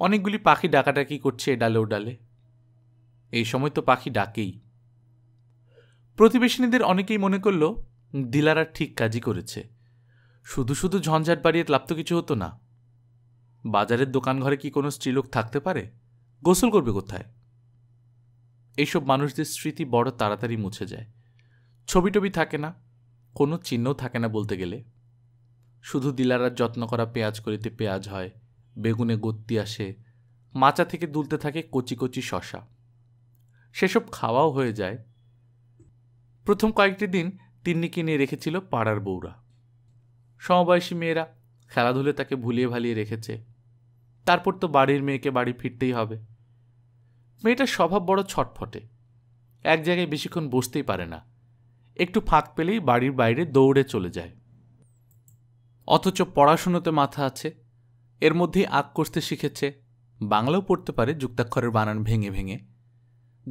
অনেকগুলি পাখি ডাকাডাকি করছে এ ডালে ও ডালে এই সময় তো পাখি ডাকেই প্রতিবেশিনীদের অনেকেই মনে করল দিলারা ঠিক কাজই করেছে শুধু শুধু ঝঞ্ঝাট বাড়িয়ে লাভ তো কিছু হতো না বাজারের দোকান ঘরে কি কোনো স্ত্রীলোক থাকতে পারে গোসল করবে কোথায় এইসব মানুষদের স্মৃতি বড় তাড়াতাড়ি মুছে যায় ছবি টবি থাকে না কোনো চিহ্নও থাকে না বলতে গেলে শুধু দিলারার যত্ন করা পেঁয়াজ করিতে পেঁয়াজ হয় বেগুনে গত্তি আসে মাচা থেকে দুলতে থাকে কচি কচি শশা সেসব খাওয়াও হয়ে যায় প্রথম কয়েকটি দিন তিন্নি কিনে রেখেছিল পাড়ার বউরা সমবয়সী মেয়েরা খেলাধুলে তাকে ভুলিয়ে ভালিয়ে রেখেছে তারপর তো বাড়ির মেয়েকে বাড়ি ফিরতেই হবে মেয়েটার স্বভাব বড় ছটফটে এক জায়গায় বেশিক্ষণ বসতেই পারে না একটু ফাঁক পেলেই বাড়ির বাইরে দৌড়ে চলে যায় অথচ পড়াশুনোতে মাথা আছে এর মধ্যেই আগ করতে শিখেছে বাংলাও পড়তে পারে যুক্তাক্ষরের বানান ভেঙে ভেঙে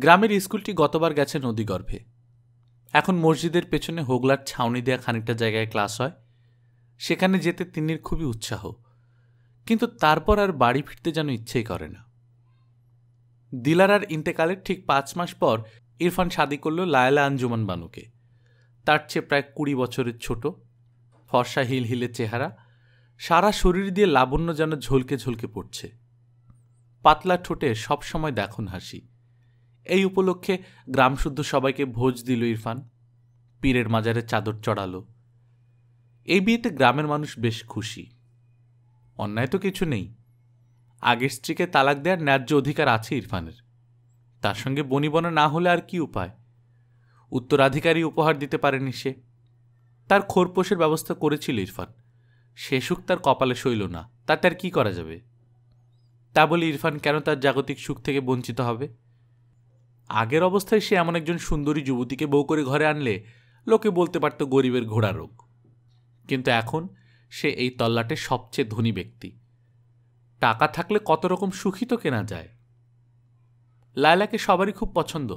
গ্রামের স্কুলটি গতবার গেছে নদীগর্ভে এখন মসজিদের পেছনে হোগলার ছাউনি দেয়া খানিকটা জায়গায় ক্লাস হয় সেখানে যেতে তিনির খুবই উৎসাহ কিন্তু তারপর আর বাড়ি ফিরতে যেন ইচ্ছেই করে না দিলারার ইন্তেকালের ঠিক পাঁচ মাস পর ইরফান শাদি করল লায়লা আঞ্জুমান বানুকে তার চেয়ে প্রায় কুড়ি বছরের ছোট ফর্সা হিলে চেহারা সারা শরীর দিয়ে লাবণ্য যেন ঝলকে ঝলকে পড়ছে পাতলা ঠোঁটে সবসময় দেখুন হাসি এই উপলক্ষে গ্রামশুদ্ধ সবাইকে ভোজ দিল ইরফান পীরের মাজারে চাদর চড়াল এই বিয়েতে গ্রামের মানুষ বেশ খুশি অন্যায় তো কিছু নেই আগের স্ত্রীকে তালাক দেওয়ার ন্যায্য অধিকার আছে ইরফানের তার সঙ্গে বনিবনা না হলে আর কি উপায় উত্তরাধিকারী উপহার দিতে পারেনি সে তার খোরপোষের ব্যবস্থা করেছিল ইরফান সে সুখ তার কপালে সইল না তাতে আর কী করা যাবে তা বলে ইরফান কেন তার জাগতিক সুখ থেকে বঞ্চিত হবে আগের অবস্থায় সে এমন একজন সুন্দরী যুবতীকে বউ করে ঘরে আনলে লোকে বলতে পারত গরিবের ঘোড়া রোগ কিন্তু এখন সে এই তল্লাটে সবচেয়ে ধনী ব্যক্তি টাকা থাকলে কত রকম সুখী তো কেনা যায় লায়লাকে সবারই খুব পছন্দ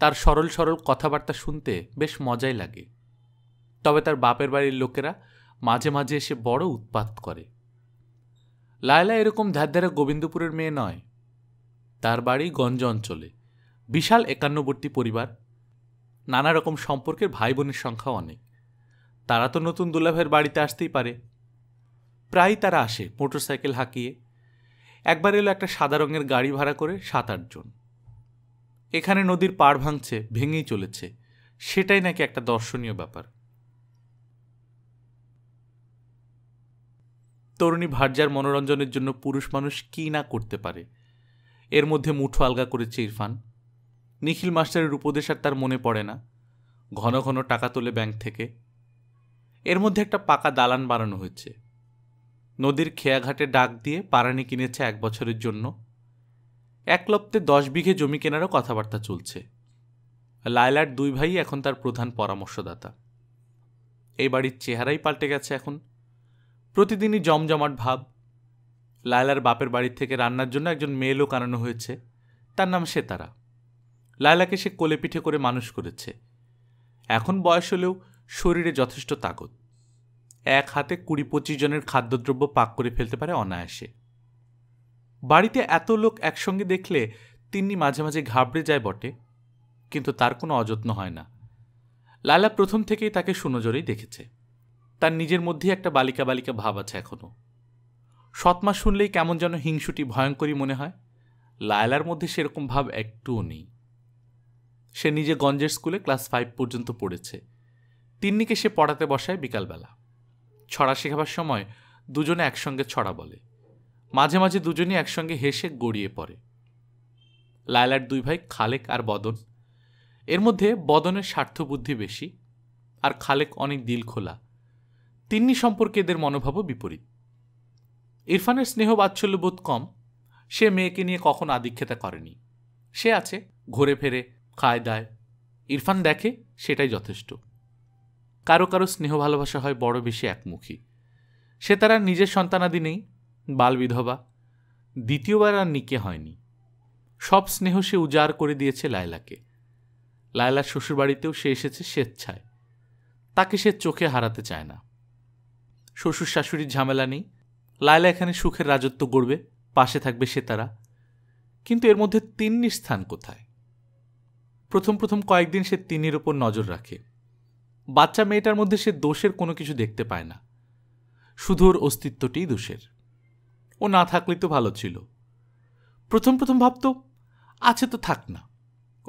তার সরল সরল কথাবার্তা শুনতে বেশ মজাই লাগে তবে তার বাপের বাড়ির লোকেরা মাঝে মাঝে এসে বড় উৎপাত করে লায়লা এরকম ধারে গোবিন্দপুরের মেয়ে নয় তার বাড়ি গঞ্জ অঞ্চলে বিশাল একান্নবর্তী পরিবার নানা রকম সম্পর্কের ভাই বোনের সংখ্যা অনেক তারা তো নতুন দুলাভের বাড়িতে আসতেই পারে প্রায় তারা আসে মোটরসাইকেল হাঁকিয়ে একবার এলো একটা সাদা রঙের গাড়ি ভাড়া করে সাত আটজন এখানে নদীর পাড় ভাঙছে ভেঙেই চলেছে সেটাই নাকি একটা দর্শনীয় ব্যাপার তরুণী ভার্যার মনোরঞ্জনের জন্য পুরুষ মানুষ কী না করতে পারে এর মধ্যে মুঠো আলগা করেছে ইরফান নিখিল মাস্টারের উপদেশ আর তার মনে পড়ে না ঘন ঘন টাকা তোলে ব্যাংক থেকে এর মধ্যে একটা পাকা দালান বানানো হয়েছে নদীর খেয়াঘাটে ডাক দিয়ে পারানি কিনেছে এক বছরের জন্য একলপ্তে দশ বিঘে জমি কেনারও কথাবার্তা চলছে লায়লার দুই ভাই এখন তার প্রধান পরামর্শদাতা এই বাড়ির চেহারাই পাল্টে গেছে এখন প্রতিদিনই জমজমাট ভাব লায়লার বাপের বাড়ি থেকে রান্নার জন্য একজন মেয়েলও আনানো হয়েছে তার নাম সেতারা লায়লাকে সে কোলে পিঠে করে মানুষ করেছে এখন বয়স হলেও শরীরে যথেষ্ট তাকত এক হাতে কুড়ি পঁচিশ জনের খাদ্যদ্রব্য পাক করে ফেলতে পারে অনায়াসে বাড়িতে এত লোক একসঙ্গে দেখলে তিন্নি মাঝে মাঝে ঘাবড়ে যায় বটে কিন্তু তার কোনো অযত্ন হয় না লালা প্রথম থেকেই তাকে সুনজরেই দেখেছে তার নিজের মধ্যেই একটা বালিকা বালিকা ভাব আছে এখনও সৎমা শুনলেই কেমন যেন হিংসুটি ভয়ঙ্করী মনে হয় লায়লার মধ্যে সেরকম ভাব একটুও নেই সে নিজে গঞ্জের স্কুলে ক্লাস ফাইভ পর্যন্ত পড়েছে তিন্নিকে সে পড়াতে বসায় বিকালবেলা ছড়া শেখাবার সময় দুজনে একসঙ্গে ছড়া বলে মাঝে মাঝে দুজনই একসঙ্গে হেসে গড়িয়ে পড়ে লায়লার দুই ভাই খালেক আর বদন এর মধ্যে বদনের স্বার্থবুদ্ধি বেশি আর খালেক অনেক দিল খোলা তিন্নি সম্পর্কে এদের মনোভাবও বিপরীত ইরফানের স্নেহ বোধ কম সে মেয়েকে নিয়ে কখনো আদিক্ষেতা করেনি সে আছে ঘুরে ফেরে খায় দায় ইরফান দেখে সেটাই যথেষ্ট কারো কারো স্নেহ ভালোবাসা হয় বড় বেশি একমুখী সে তারা নিজের সন্তানাদি নেই বাল বিধবা দ্বিতীয়বার আর নিকে হয়নি সব স্নেহ সে উজাড় করে দিয়েছে লায়লাকে লায়লার শ্বশুরবাড়িতেও সে এসেছে স্বেচ্ছায় তাকে সে চোখে হারাতে চায় না শ্বশুর শাশুড়ির ঝামেলা নেই লায়লা এখানে সুখের রাজত্ব গড়বে পাশে থাকবে সে তারা কিন্তু এর মধ্যে তিন্নির স্থান কোথায় প্রথম প্রথম কয়েকদিন সে তিনির ওপর নজর রাখে বাচ্চা মেয়েটার মধ্যে সে দোষের কোনো কিছু দেখতে পায় না শুধু ওর অস্তিত্বটি দোষের ও না থাকলেই তো ভালো ছিল প্রথম প্রথম ভাবত আছে তো থাক না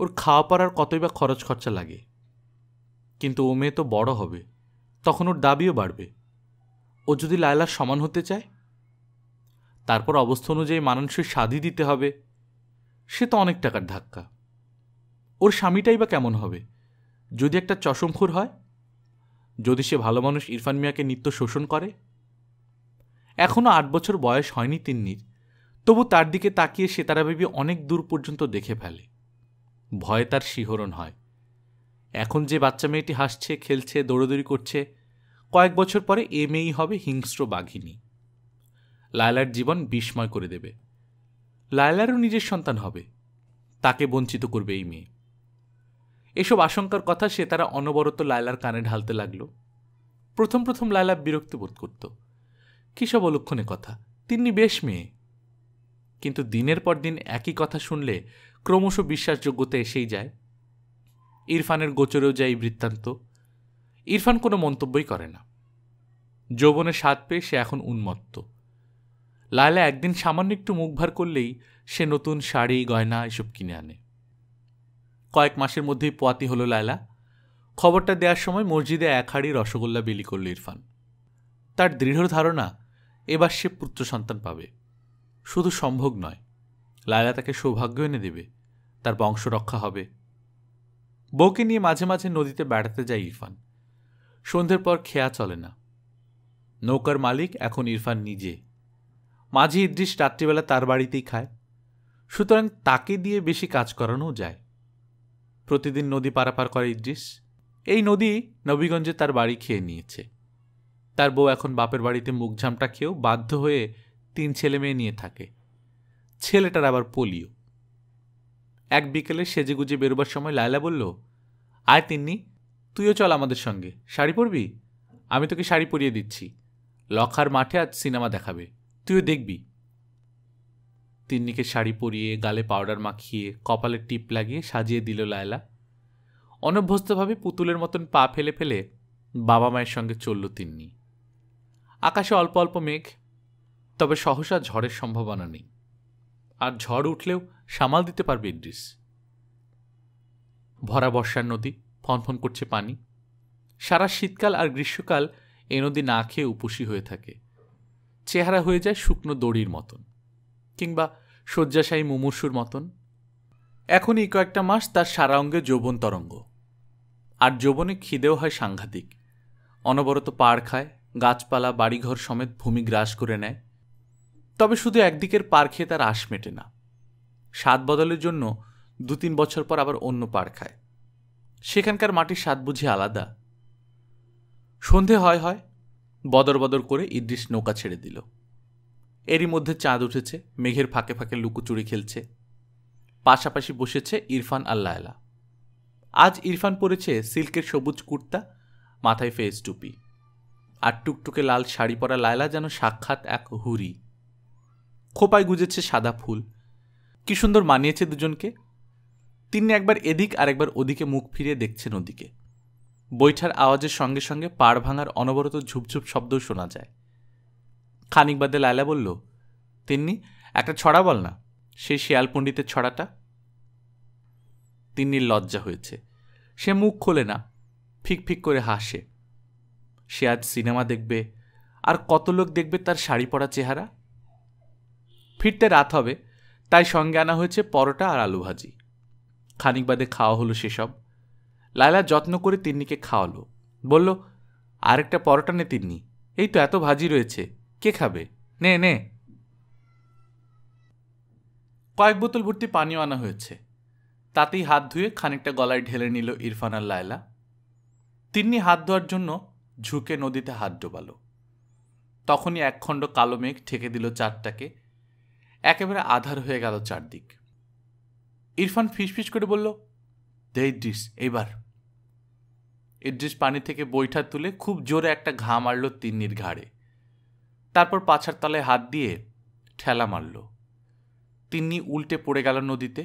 ওর খাওয়া পড়ার কতই বা খরচ খরচা লাগে কিন্তু ও মেয়ে তো বড় হবে তখন ওর দাবিও বাড়বে ও যদি লায়লার সমান হতে চায় তারপর অবস্থা অনুযায়ী মানুষই স্বাদই দিতে হবে সে তো অনেক টাকার ধাক্কা ওর স্বামীটাই বা কেমন হবে যদি একটা চশমখুর হয় যদি সে ভালো মানুষ ইরফান মিয়াকে নিত্য শোষণ করে এখনও আট বছর বয়স হয়নি তিন্নির তবু তার দিকে তাকিয়ে সে তারা বেবি অনেক দূর পর্যন্ত দেখে ফেলে ভয়ে তার শিহরণ হয় এখন যে বাচ্চা মেয়েটি হাসছে খেলছে দৌড়দৌড়ি করছে কয়েক বছর পরে এ মেয়েই হবে হিংস্র বাঘিনী লায়লার জীবন বিস্ময় করে দেবে লায়লারও নিজের সন্তান হবে তাকে বঞ্চিত করবে এই মেয়ে এসব আশঙ্কার কথা সে তারা অনবরত লায়লার কানে ঢালতে লাগল প্রথম প্রথম লায়লা বিরক্ত বোধ করত কী সব অলক্ষণে কথা তিনি বেশ মেয়ে কিন্তু দিনের পর দিন একই কথা শুনলে ক্রমশ বিশ্বাসযোগ্যতা এসেই যায় ইরফানের গোচরেও যায় এই বৃত্তান্ত ইরফান কোনো মন্তব্যই করে না যৌবনে স্বাদ পেয়ে সে এখন উন্মত্ত লায়লা একদিন সামান্য একটু মুখ ভার করলেই সে নতুন শাড়ি গয়না এসব কিনে আনে কয়েক মাসের মধ্যেই পোয়াতি হলো লায়লা খবরটা দেওয়ার সময় মসজিদে এক হাড়ি রসগোল্লা বিলি করল ইরফান তার দৃঢ় ধারণা এবার সে পুত্র সন্তান পাবে শুধু সম্ভব নয় লায়লা তাকে সৌভাগ্য এনে দেবে তার বংশ রক্ষা হবে বউকে নিয়ে মাঝে মাঝে নদীতে বেড়াতে যায় ইরফান সন্ধ্যের পর খেয়া চলে না নৌকার মালিক এখন ইরফান নিজে মাঝে ইদ্রিস রাত্রিবেলা তার বাড়িতেই খায় সুতরাং তাকে দিয়ে বেশি কাজ করানো যায় প্রতিদিন নদী পারাপার করে ইদ্রিস এই নদী নবীগঞ্জে তার বাড়ি খেয়ে নিয়েছে তার বউ এখন বাপের বাড়িতে মুখঝামটা খেয়েও বাধ্য হয়ে তিন ছেলে মেয়ে নিয়ে থাকে ছেলেটার আবার পোলিও এক বিকেলে সেজেগুজে বেরোবার সময় লায়লা বলল আয় তিন্নি তুইও চল আমাদের সঙ্গে শাড়ি পরবি আমি তোকে শাড়ি পরিয়ে দিচ্ছি লখার মাঠে আজ সিনেমা দেখাবে তুইও দেখবি তিন্নিকে শাড়ি পরিয়ে গালে পাউডার মাখিয়ে কপালে টিপ লাগিয়ে সাজিয়ে দিল লায়লা অনভ্যস্তভাবে পুতুলের মতন পা ফেলে ফেলে বাবা মায়ের সঙ্গে চলল তিন্নি আকাশে অল্প অল্প মেঘ তবে সহসা ঝড়ের সম্ভাবনা নেই আর ঝড় উঠলেও সামাল দিতে পারবে ইড্রিস ভরা বর্ষার নদী ফনফন করছে পানি সারা শীতকাল আর গ্রীষ্মকাল এ নদী না খেয়ে উপসী হয়ে থাকে চেহারা হয়ে যায় শুকনো দড়ির মতন কিংবা শয্যাশায়ী মুমূর্ষুর মতন এখনই কয়েকটা মাস তার সারা অঙ্গে যৌবন তরঙ্গ আর যৌবনে খিদেও হয় সাংঘাতিক অনবরত পাড় খায় গাছপালা বাড়িঘর সমেত ভূমি গ্রাস করে নেয় তবে শুধু একদিকের পার খেয়ে তার আশ মেটে না স্বাদ বদলের জন্য দু তিন বছর পর আবার অন্য পাড় খায় সেখানকার মাটির স্বাদ বুঝি আলাদা সন্ধে হয় হয় বদর বদর করে ইদ্রিস নৌকা ছেড়ে দিল এরই মধ্যে চাঁদ উঠেছে মেঘের ফাঁকে ফাঁকে লুকোচুরি খেলছে পাশাপাশি বসেছে ইরফান আল্লাহলা আজ ইরফান পরেছে সিল্কের সবুজ কুর্তা মাথায় ফেস টুপি আর টুকটুকে লাল শাড়ি পরা লায়লা যেন সাক্ষাৎ এক হুরি খোপায় গুজেছে সাদা ফুল কি সুন্দর মানিয়েছে দুজনকে তিনি একবার এদিক আর একবার ওদিকে মুখ ফিরিয়ে দেখছেন ওদিকে বৈঠার আওয়াজের সঙ্গে সঙ্গে পাড় ভাঙার অনবরত ঝুপঝুপ শব্দও শোনা যায় খানিক বাদে লায়লা বলল তিন্নি একটা ছড়া বল না সেই শিয়াল পণ্ডিতের ছড়াটা তিন্নির লজ্জা হয়েছে সে মুখ খোলে না ফিক ফিক করে হাসে সে আজ সিনেমা দেখবে আর কত লোক দেখবে তার শাড়ি পরা চেহারা ফিরতে রাত হবে তাই সঙ্গে আনা হয়েছে পরোটা আর আলু ভাজি খানিক বাদে খাওয়া হলো সেসব লায়লা যত্ন করে তিন্নিকে খাওয়ালো বলল আরেকটা পরোটা নে তিন্নি এই তো এত ভাজি রয়েছে কে খাবে নে নে কয়েক বোতল ভর্তি পানিও আনা হয়েছে তাতেই হাত ধুয়ে খানিকটা গলায় ঢেলে নিল ইরফান আর লায়লা তিন্নি হাত ধোয়ার জন্য ঝুঁকে নদীতে হাত ডোবাল তখনই একখণ্ড কালো মেঘ ঠেকে দিল চারটাকে একেবারে আধার হয়ে গেল চারদিক ইরফান ফিসফিস করে বলল দে ইড্রিস এইবার ইড্রিস পানি থেকে বৈঠা তুলে খুব জোরে একটা ঘা মারল তিন্নির ঘাড়ে তারপর পাছার তলায় হাত দিয়ে ঠেলা মারল তিন্নি উল্টে পড়ে গেল নদীতে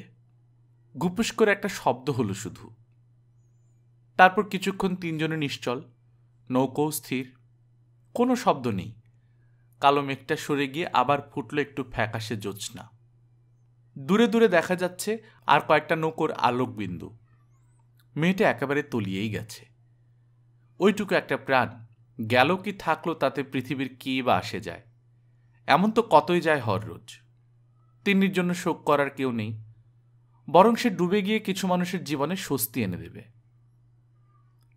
গুপুস করে একটা শব্দ হলো শুধু তারপর কিছুক্ষণ তিনজনে নিশ্চল নৌকো স্থির কোনো শব্দ নেই কালো মেঘটা সরে গিয়ে আবার ফুটল একটু ফ্যাকাশে জ্যোৎস্না দূরে দূরে দেখা যাচ্ছে আর কয়েকটা নৌকোর আলোকবিন্দু মেয়েটা একেবারে তলিয়েই গেছে ওইটুকু একটা প্রাণ গেল কি থাকলো তাতে পৃথিবীর কী বা আসে যায় এমন তো কতই যায় হররোজ তিন্নির জন্য শোক করার কেউ নেই বরং সে ডুবে গিয়ে কিছু মানুষের জীবনে স্বস্তি এনে দেবে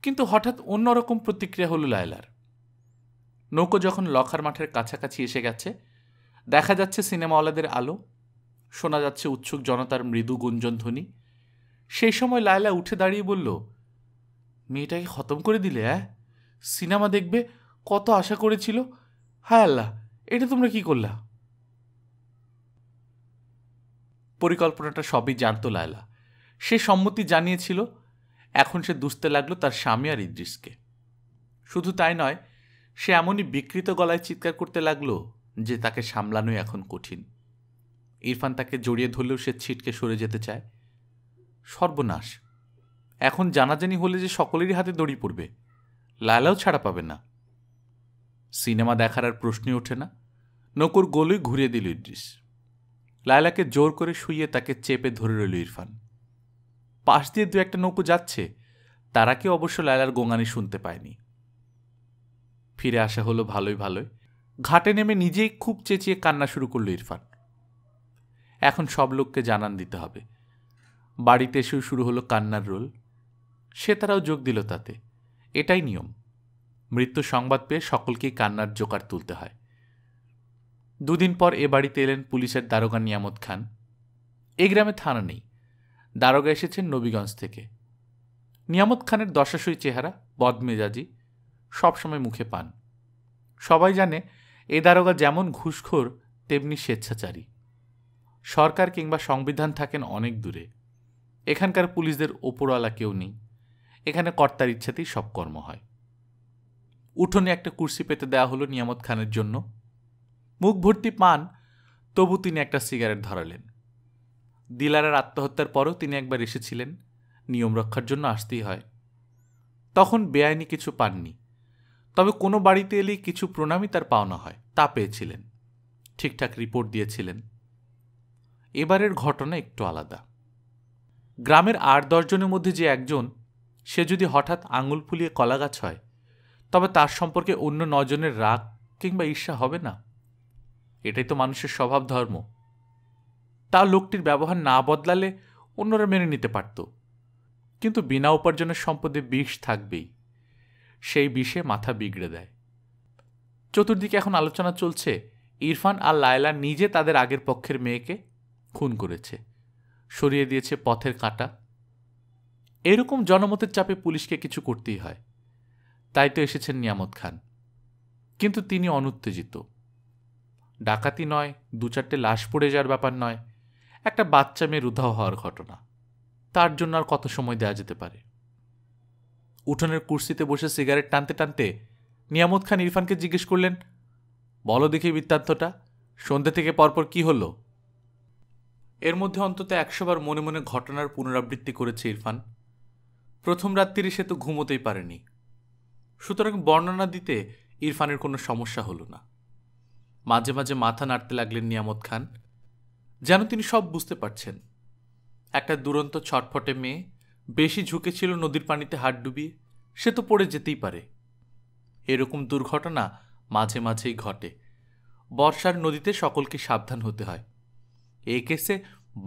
কিন্তু হঠাৎ অন্যরকম প্রতিক্রিয়া হলো লায়লার নৌকো যখন লখার মাঠের কাছাকাছি এসে গেছে দেখা যাচ্ছে সিনেমাওয়ালাদের আলো শোনা যাচ্ছে উৎসুক জনতার মৃদু গুঞ্জনধ্বনি সেই সময় লায়লা উঠে দাঁড়িয়ে বলল মেয়েটাকে খতম করে দিলে হ্যাঁ সিনেমা দেখবে কত আশা করেছিল হায় আল্লাহ এটা তোমরা কি করলা পরিকল্পনাটা সবই জানতো লায়লা সে সম্মতি জানিয়েছিল এখন সে দুঁচতে লাগলো তার স্বামী আর ইদ্রিসকে শুধু তাই নয় সে এমনই বিকৃত গলায় চিৎকার করতে লাগলো যে তাকে সামলানোই এখন কঠিন ইরফান তাকে জড়িয়ে ধরলেও সে ছিটকে সরে যেতে চায় সর্বনাশ এখন জানাজানি হলে যে সকলেরই হাতে দড়ি পড়বে লায়লাও ছাড়া পাবে না সিনেমা দেখার আর প্রশ্নই ওঠে না নকুর গোলই ঘুরিয়ে দিল ইদ্রিস লায়লাকে জোর করে শুইয়ে তাকে চেপে ধরে রইল ইরফান পাশ দিয়ে দু একটা নৌকো যাচ্ছে তারা কি অবশ্য লায়লার গোঙানি শুনতে পায়নি ফিরে আসা হলো ভালোই ভালোই ঘাটে নেমে নিজেই খুব চেঁচিয়ে কান্না শুরু করল ইরফান এখন সব লোককে জানান দিতে হবে বাড়িতে এসেও শুরু হলো কান্নার রোল সে তারাও যোগ দিল তাতে এটাই নিয়ম মৃত্যু সংবাদ পেয়ে সকলকেই কান্নার জোকার তুলতে হয় দুদিন পর এ বাড়িতে এলেন পুলিশের দারোগা নিয়ামত খান এই গ্রামে থানা নেই দারোগা এসেছেন নবীগঞ্জ থেকে নিয়ামত খানের দশাশই চেহারা বদমেজাজি সবসময় মুখে পান সবাই জানে এ দারোগা যেমন ঘুষখোর তেমনি স্বেচ্ছাচারী সরকার কিংবা সংবিধান থাকেন অনেক দূরে এখানকার পুলিশদের ওপরওয়ালা কেউ নেই এখানে কর্তার ইচ্ছাতেই সব কর্ম হয় উঠোনে একটা কুর্সি পেতে দেওয়া হলো নিয়ামত খানের জন্য মুখ ভর্তি পান তবু তিনি একটা সিগারেট ধরালেন দিলারার আত্মহত্যার পরও তিনি একবার এসেছিলেন নিয়ম রক্ষার জন্য আসতেই হয় তখন বেআইনি কিছু পাননি তবে কোনো বাড়িতে এলেই কিছু প্রণামই তার পাওনা হয় তা পেয়েছিলেন ঠিকঠাক রিপোর্ট দিয়েছিলেন এবারের ঘটনা একটু আলাদা গ্রামের আট দশজনের মধ্যে যে একজন সে যদি হঠাৎ আঙুল ফুলিয়ে কলাগাছ হয় তবে তার সম্পর্কে অন্য নজনের রাগ কিংবা ঈর্ষা হবে না এটাই তো মানুষের স্বভাব ধর্ম তা লোকটির ব্যবহার না বদলালে অন্যরা মেনে নিতে পারত কিন্তু বিনা উপার্জনের সম্পদে বিষ থাকবেই সেই বিষে মাথা বিগড়ে দেয় চতুর্দিকে এখন আলোচনা চলছে ইরফান আর লায়লা নিজে তাদের আগের পক্ষের মেয়েকে খুন করেছে সরিয়ে দিয়েছে পথের কাঁটা এরকম জনমতের চাপে পুলিশকে কিছু করতেই হয় তাই তো এসেছেন নিয়ামত খান কিন্তু তিনি অনুত্তেজিত ডাকাতি নয় দু চারটে লাশ পড়ে যাওয়ার ব্যাপার নয় একটা বাচ্চা মেয়ের উধাও হওয়ার ঘটনা তার জন্য আর কত সময় দেওয়া যেতে পারে উঠোনের কুর্সিতে বসে সিগারেট টানতে টানতে নিয়ামত খান ইরফানকে জিজ্ঞেস করলেন বলো দেখি বৃত্তান্তটা সন্ধ্যে থেকে পরপর কি হলো এর মধ্যে অন্তত একশোবার মনে মনে ঘটনার পুনরাবৃত্তি করেছে ইরফান প্রথম রাত্রিরে সে তো ঘুমোতেই পারেনি সুতরাং বর্ণনা দিতে ইরফানের কোনো সমস্যা হলো না মাঝে মাঝে মাথা নাড়তে লাগলেন নিয়ামত খান যেন তিনি সব বুঝতে পারছেন একটা দুরন্ত ছটফটে মেয়ে বেশি ঝুঁকেছিল নদীর পানিতে হাট ডুবিয়ে সে তো পড়ে যেতেই পারে এরকম দুর্ঘটনা মাঝে মাঝেই ঘটে বর্ষার নদীতে সকলকে সাবধান হতে হয় এ কেসে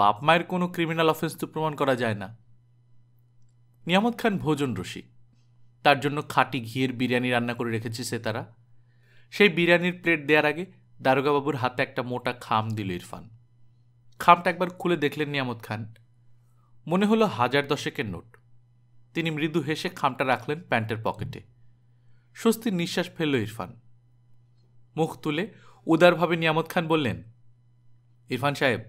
বাপ মায়ের কোনো ক্রিমিনাল অফেন্স তো প্রমাণ করা যায় না নিয়ামত খান ভোজন রসিক তার জন্য খাটি ঘিয়ের বিরিয়ানি রান্না করে রেখেছে সে তারা সেই বিরিয়ানির প্লেট দেওয়ার আগে দারোগাবাবুর হাতে একটা মোটা খাম দিল ইরফান খামটা একবার খুলে দেখলেন নিয়ামত খান মনে হলো হাজার দশেকের নোট তিনি মৃদু হেসে খামটা রাখলেন প্যান্টের পকেটে স্বস্তির নিঃশ্বাস ফেলল ইরফান মুখ তুলে উদারভাবে নিয়ামত খান বললেন ইরফান সাহেব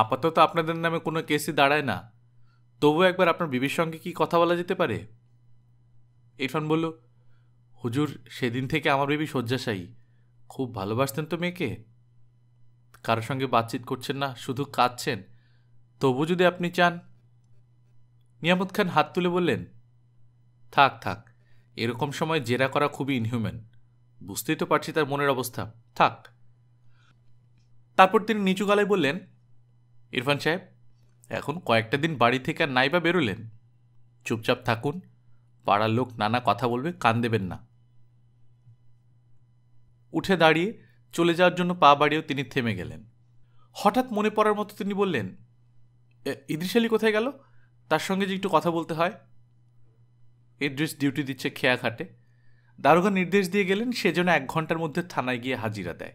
আপাতত আপনাদের নামে কোনো কেসই দাঁড়ায় না তবু একবার আপনার বিবির সঙ্গে কি কথা বলা যেতে পারে ইরফান বলল হুজুর সেদিন থেকে আমার বিবি শয্যাশায়ী খুব ভালোবাসতেন তো মেয়েকে কারোর সঙ্গে বাতচিত করছেন না শুধু কাঁদছেন তবু যদি আপনি চান নিয়ামত খান হাত তুলে বললেন থাক থাক এরকম সময় জেরা করা খুবই ইনহিউম্যান বুঝতেই তো পারছি তার মনের অবস্থা থাক তারপর তিনি নিচু গলায় বললেন ইরফান সাহেব এখন কয়েকটা দিন বাড়ি থেকে আর নাই বা বেরোলেন চুপচাপ থাকুন পাড়ার লোক নানা কথা বলবে কান দেবেন না উঠে দাঁড়িয়ে চলে যাওয়ার জন্য পা বাড়িয়েও তিনি থেমে গেলেন হঠাৎ মনে পড়ার মতো তিনি বললেন ইদ্রিশালী কোথায় গেল তার সঙ্গে যে একটু কথা বলতে হয় ইদ্রিস ডিউটি দিচ্ছে খেয়াঘাটে দারোগা নির্দেশ দিয়ে গেলেন সেজন্য এক ঘন্টার মধ্যে থানায় গিয়ে হাজিরা দেয়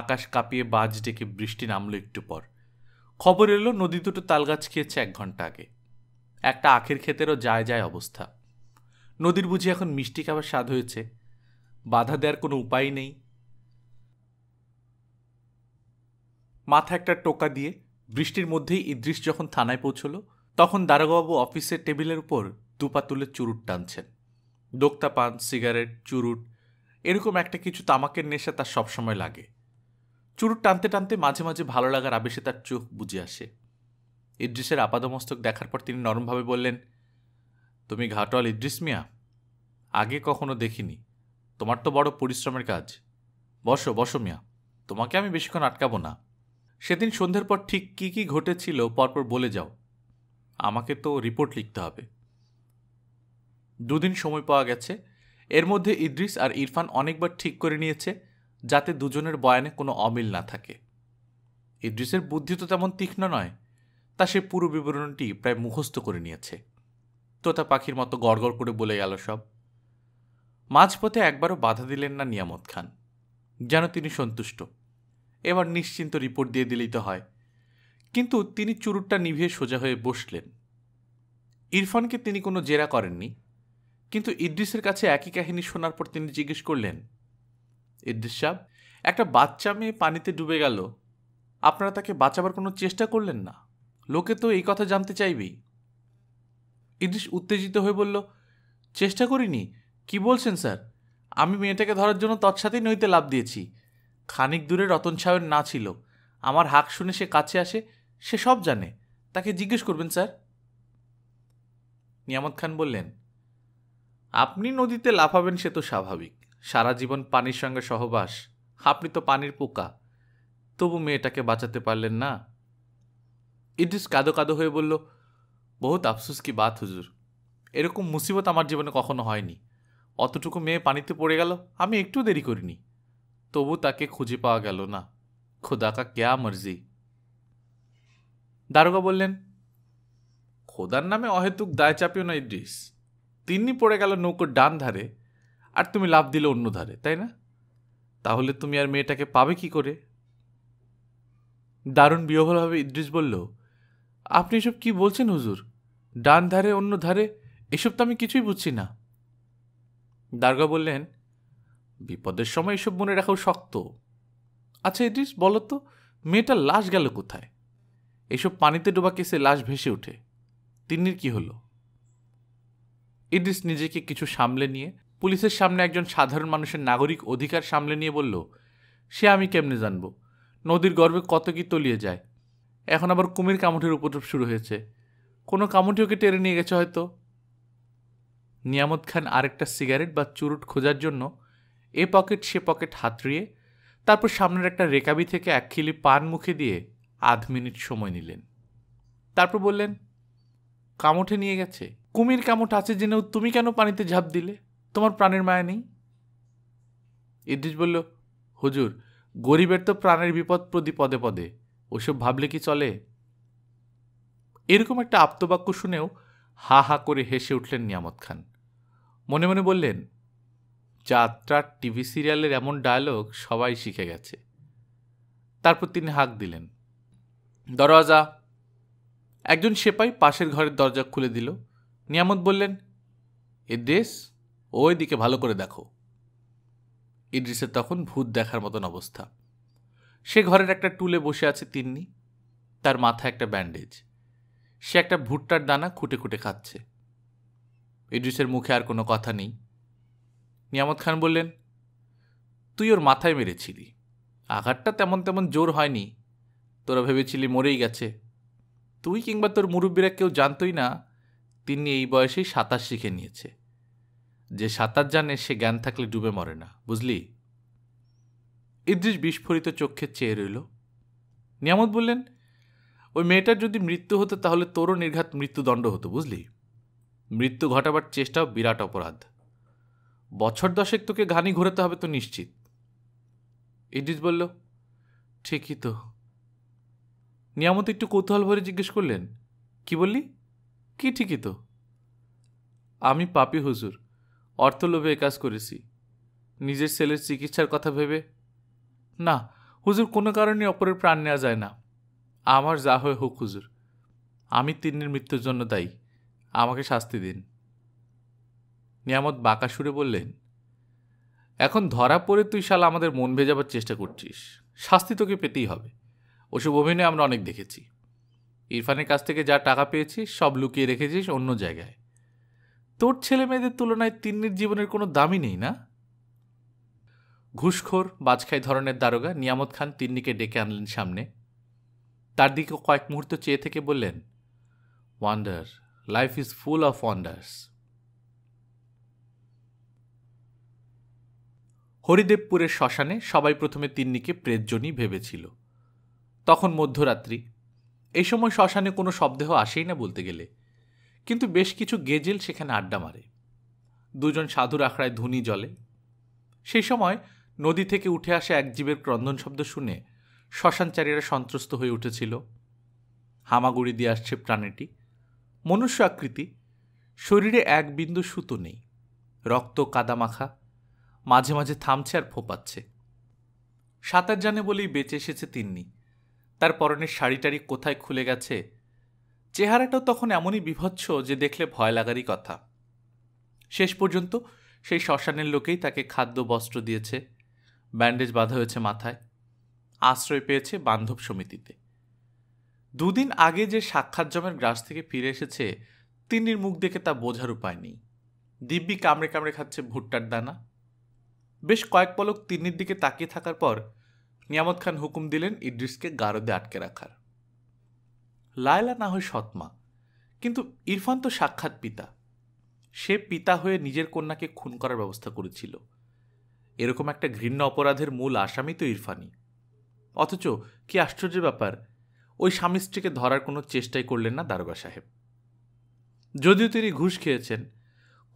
আকাশ কাঁপিয়ে বাজ ডেকে বৃষ্টি নামলো একটু পর খবর এলো নদী দুটো তালগাছ খেয়েছে এক ঘন্টা আগে একটা আখের ক্ষেতেরও যায় যায় অবস্থা নদীর বুঝি এখন মিষ্টি খাবার স্বাদ হয়েছে বাধা দেওয়ার কোনো উপায় নেই মাথা একটা টোকা দিয়ে বৃষ্টির মধ্যেই ইদ্রিস যখন থানায় পৌঁছল তখন দারোগাবু অফিসের টেবিলের উপর দুপা তুলে চুরুট টানছেন দোক্তা পান সিগারেট চুরুট এরকম একটা কিছু তামাকের নেশা তার সবসময় লাগে চুরু টানতে টানতে মাঝে মাঝে ভালো লাগার আবেশে তার চোখ বুঝে আসে ইদ্রিসের আপাদমস্তক দেখার পর তিনি নরমভাবে বললেন তুমি ঘাটল ইদ্রিস মিয়া আগে কখনো দেখিনি তোমার তো বড় পরিশ্রমের কাজ বসো বসো মিয়া তোমাকে আমি বেশিক্ষণ আটকাবো না সেদিন সন্ধ্যের পর ঠিক কি কি ঘটেছিল পরপর বলে যাও আমাকে তো রিপোর্ট লিখতে হবে দুদিন সময় পাওয়া গেছে এর মধ্যে ইদ্রিস আর ইরফান অনেকবার ঠিক করে নিয়েছে যাতে দুজনের বয়ানে কোনো অমিল না থাকে ইদ্রিসের বুদ্ধি তো তেমন তীক্ষ্ণ নয় তা সে পুরো বিবরণটি প্রায় মুখস্থ করে নিয়েছে তোতা পাখির মতো গড়গড় করে বলে গেল সব মাঝপথে একবারও বাধা দিলেন না নিয়ামত খান যেন তিনি সন্তুষ্ট এবার নিশ্চিন্ত রিপোর্ট দিয়ে দিলেই তো হয় কিন্তু তিনি চুরুটটা নিভিয়ে সোজা হয়ে বসলেন ইরফানকে তিনি কোনো জেরা করেননি কিন্তু ইদ্রিসের কাছে একই কাহিনী শোনার পর তিনি জিজ্ঞেস করলেন ইদ্রিস সাহ একটা বাচ্চা মেয়ে পানিতে ডুবে গেল আপনারা তাকে বাঁচাবার কোনো চেষ্টা করলেন না লোকে তো এই কথা জানতে চাইবেই ইদ্রিস উত্তেজিত হয়ে বলল চেষ্টা করিনি কি বলছেন স্যার আমি মেয়েটাকে ধরার জন্য তৎসাথেই নইতে লাভ দিয়েছি খানিক দূরে রতন সাহেবের না ছিল আমার হাক শুনে সে কাছে আসে সে সব জানে তাকে জিজ্ঞেস করবেন স্যার নিয়ামত খান বললেন আপনি নদীতে লাফাবেন সে তো স্বাভাবিক সারা জীবন পানির সঙ্গে সহবাস আপনি তো পানির পোকা তবু মেয়েটাকে বাঁচাতে পারলেন না ইদ্রিস কাদো কাদো হয়ে বলল বহুত আফসুস কি বাত হুজুর এরকম মুসিবত আমার জীবনে কখনো হয়নি অতটুকু মেয়ে পানিতে পড়ে গেল আমি একটু দেরি করিনি তবু তাকে খুঁজে পাওয়া গেল না খোদা কা কেয়া মর্জি দারোগা বললেন খোদার নামে অহেতুক দায় চাপিও না ইদ্রিস তিনি পড়ে গেল নৌকোর ডান ধারে আর তুমি লাভ দিলে অন্য ধারে তাই না তাহলে তুমি আর মেয়েটাকে পাবে কি করে দারুণ বিহ্বলভাবে ইদ্রিস বলল আপনি এসব কি বলছেন হুজুর ডান ধারে অন্য ধারে এসব তো আমি কিছুই বুঝছি না দারগা বললেন বিপদের সময় এসব মনে রাখাও শক্ত আচ্ছা ইদ্রিস বলো তো মেয়েটার লাশ গেল কোথায় এসব পানিতে ডোবা কেসে লাশ ভেসে ওঠে তিন্নির কি হলো ইদ্রিস নিজেকে কিছু সামলে নিয়ে পুলিশের সামনে একজন সাধারণ মানুষের নাগরিক অধিকার সামলে নিয়ে বলল সে আমি কেমনে জানব নদীর গর্ভে কত কি তলিয়ে যায় এখন আবার কুমির কামুঠের উপদ্রব শুরু হয়েছে কোনো কামুটি ওকে টেরে নিয়ে গেছে হয়তো নিয়ামত খান আরেকটা সিগারেট বা চুরুট খোঁজার জন্য এ পকেট সে পকেট হাতড়িয়ে তারপর সামনের একটা রেকাবি থেকে এক খিলি পান মুখে দিয়ে আধ মিনিট সময় নিলেন তারপর বললেন কামুঠে নিয়ে গেছে কুমির কামুঠ আছে জেনেও তুমি কেন পানিতে ঝাঁপ দিলে তোমার প্রাণের মায়া নেই ইদ্রিস বলল হুজুর গরিবের তো প্রাণের বিপদ প্রতি পদে পদে ওসব ভাবলে কি চলে এরকম একটা আপ্তবাক্য শুনেও হা হা করে হেসে উঠলেন নিয়ামত খান মনে মনে বললেন যাত্রার টিভি সিরিয়ালের এমন ডায়লগ সবাই শিখে গেছে তারপর তিনি হাঁক দিলেন দরওয়াজা একজন সেপাই পাশের ঘরের দরজা খুলে দিল নিয়ামত বললেন এ দেশ ওই দিকে ভালো করে দেখো ইদ্রিসের তখন ভূত দেখার মতন অবস্থা সে ঘরের একটা টুলে বসে আছে তিন্নি তার মাথায় একটা ব্যান্ডেজ সে একটা ভুট্টার দানা খুঁটে খুঁটে খাচ্ছে ইদ্রিসের মুখে আর কোনো কথা নেই নিয়ামত খান বললেন তুই ওর মাথায় মেরেছিলি আঘাতটা তেমন তেমন জোর হয়নি তোরা ভেবেছিলি মরেই গেছে তুই কিংবা তোর মুরব্বীরা কেউ জানতই না তিনি এই বয়সেই সাঁতার শিখে নিয়েছে যে সাঁতার জানে সে জ্ঞান থাকলে ডুবে মরে না বুঝলি ইদ্রিস বিস্ফোরিত চক্ষে চেয়ে রইল নিয়ামত বললেন ওই মেয়েটার যদি মৃত্যু হতো তাহলে তোরও নির্ঘাত মৃত্যুদণ্ড হতো বুঝলি মৃত্যু ঘটাবার চেষ্টাও বিরাট অপরাধ বছর দশেক তোকে ঘানি ঘোরাতে হবে তো নিশ্চিত ইদ্রিস বলল ঠিকই তো নিয়ামত একটু কৌতূহল ভরে জিজ্ঞেস করলেন কি বললি কি ঠিকই তো আমি পাপি হুজুর অর্থলোভে কাজ করেছি নিজের ছেলের চিকিৎসার কথা ভেবে না হুজুর কোনো কারণে অপরের প্রাণ নেওয়া যায় না আমার যা হয়ে হোক হুজুর আমি তিন্নির মৃত্যুর জন্য দায়ী আমাকে শাস্তি দিন নিয়ামত বাঁকা সুরে বললেন এখন ধরা পড়ে তুই শালা আমাদের মন ভেজাবার চেষ্টা করছিস শাস্তি তোকে পেতেই হবে ওসব অভিনয় আমরা অনেক দেখেছি ইরফানের কাছ থেকে যা টাকা পেয়েছিস সব লুকিয়ে রেখেছিস অন্য জায়গায় তোর ছেলে মেয়েদের তুলনায় তিন্নির জীবনের কোনো দামই নেই না ঘুষখোর বাজখাই ধরনের দারোগা নিয়ামত খান তিন্নিকে ডেকে আনলেন সামনে তার দিকে কয়েক মুহূর্ত চেয়ে থেকে বললেন wonder life is full of wonders হরিদেবপুরের শ্মশানে সবাই প্রথমে তিন্নিকে প্রেতজনই ভেবেছিল তখন মধ্যরাত্রি এই সময় শ্মশানে কোনো শব্দেহ আসেই না বলতে গেলে কিন্তু বেশ কিছু গেজেল সেখানে আড্ডা মারে দুজন সাধুর আখড়ায় ধুনি জলে সেই সময় নদী থেকে উঠে আসা এক জীবের ক্রন্দন শব্দ শুনে শ্মশানচারীরা সন্ত্রস্ত হয়ে উঠেছিল হামাগুড়ি দিয়ে আসছে প্রাণীটি মনুষ্য আকৃতি শরীরে এক বিন্দু সুতো নেই রক্ত কাদামাখা মাঝে মাঝে থামছে আর ফোপাচ্ছে সাঁতার জানে বলেই বেঁচে এসেছে তিন্নি তার পরনের শাড়িটারি কোথায় খুলে গেছে চেহারাটাও তখন এমনই বিভৎস যে দেখলে ভয় লাগারই কথা শেষ পর্যন্ত সেই শ্মশানের লোকেই তাকে খাদ্য বস্ত্র দিয়েছে ব্যান্ডেজ বাঁধা হয়েছে মাথায় আশ্রয় পেয়েছে বান্ধব সমিতিতে দুদিন আগে যে সাক্ষাৎ জমের গ্রাস থেকে ফিরে এসেছে তিন্নির মুখ দেখে তা বোঝার উপায় নেই দিব্যি কামড়ে কামড়ে খাচ্ছে ভুট্টার দানা বেশ কয়েক পলক তিন্নির দিকে তাকিয়ে থাকার পর নিয়ামত খান হুকুম দিলেন ইড্রিসকে গারদে আটকে রাখার লায়লা না হয় সৎমা কিন্তু ইরফান তো সাক্ষাৎ পিতা সে পিতা হয়ে নিজের কন্যাকে খুন করার ব্যবস্থা করেছিল এরকম একটা ঘৃণ্য অপরাধের মূল আসামি তো ইরফানি অথচ কি আশ্চর্যের ব্যাপার ওই স্বামী স্ত্রীকে ধরার কোনো চেষ্টাই করলেন না দারোগা সাহেব যদিও তিনি ঘুষ খেয়েছেন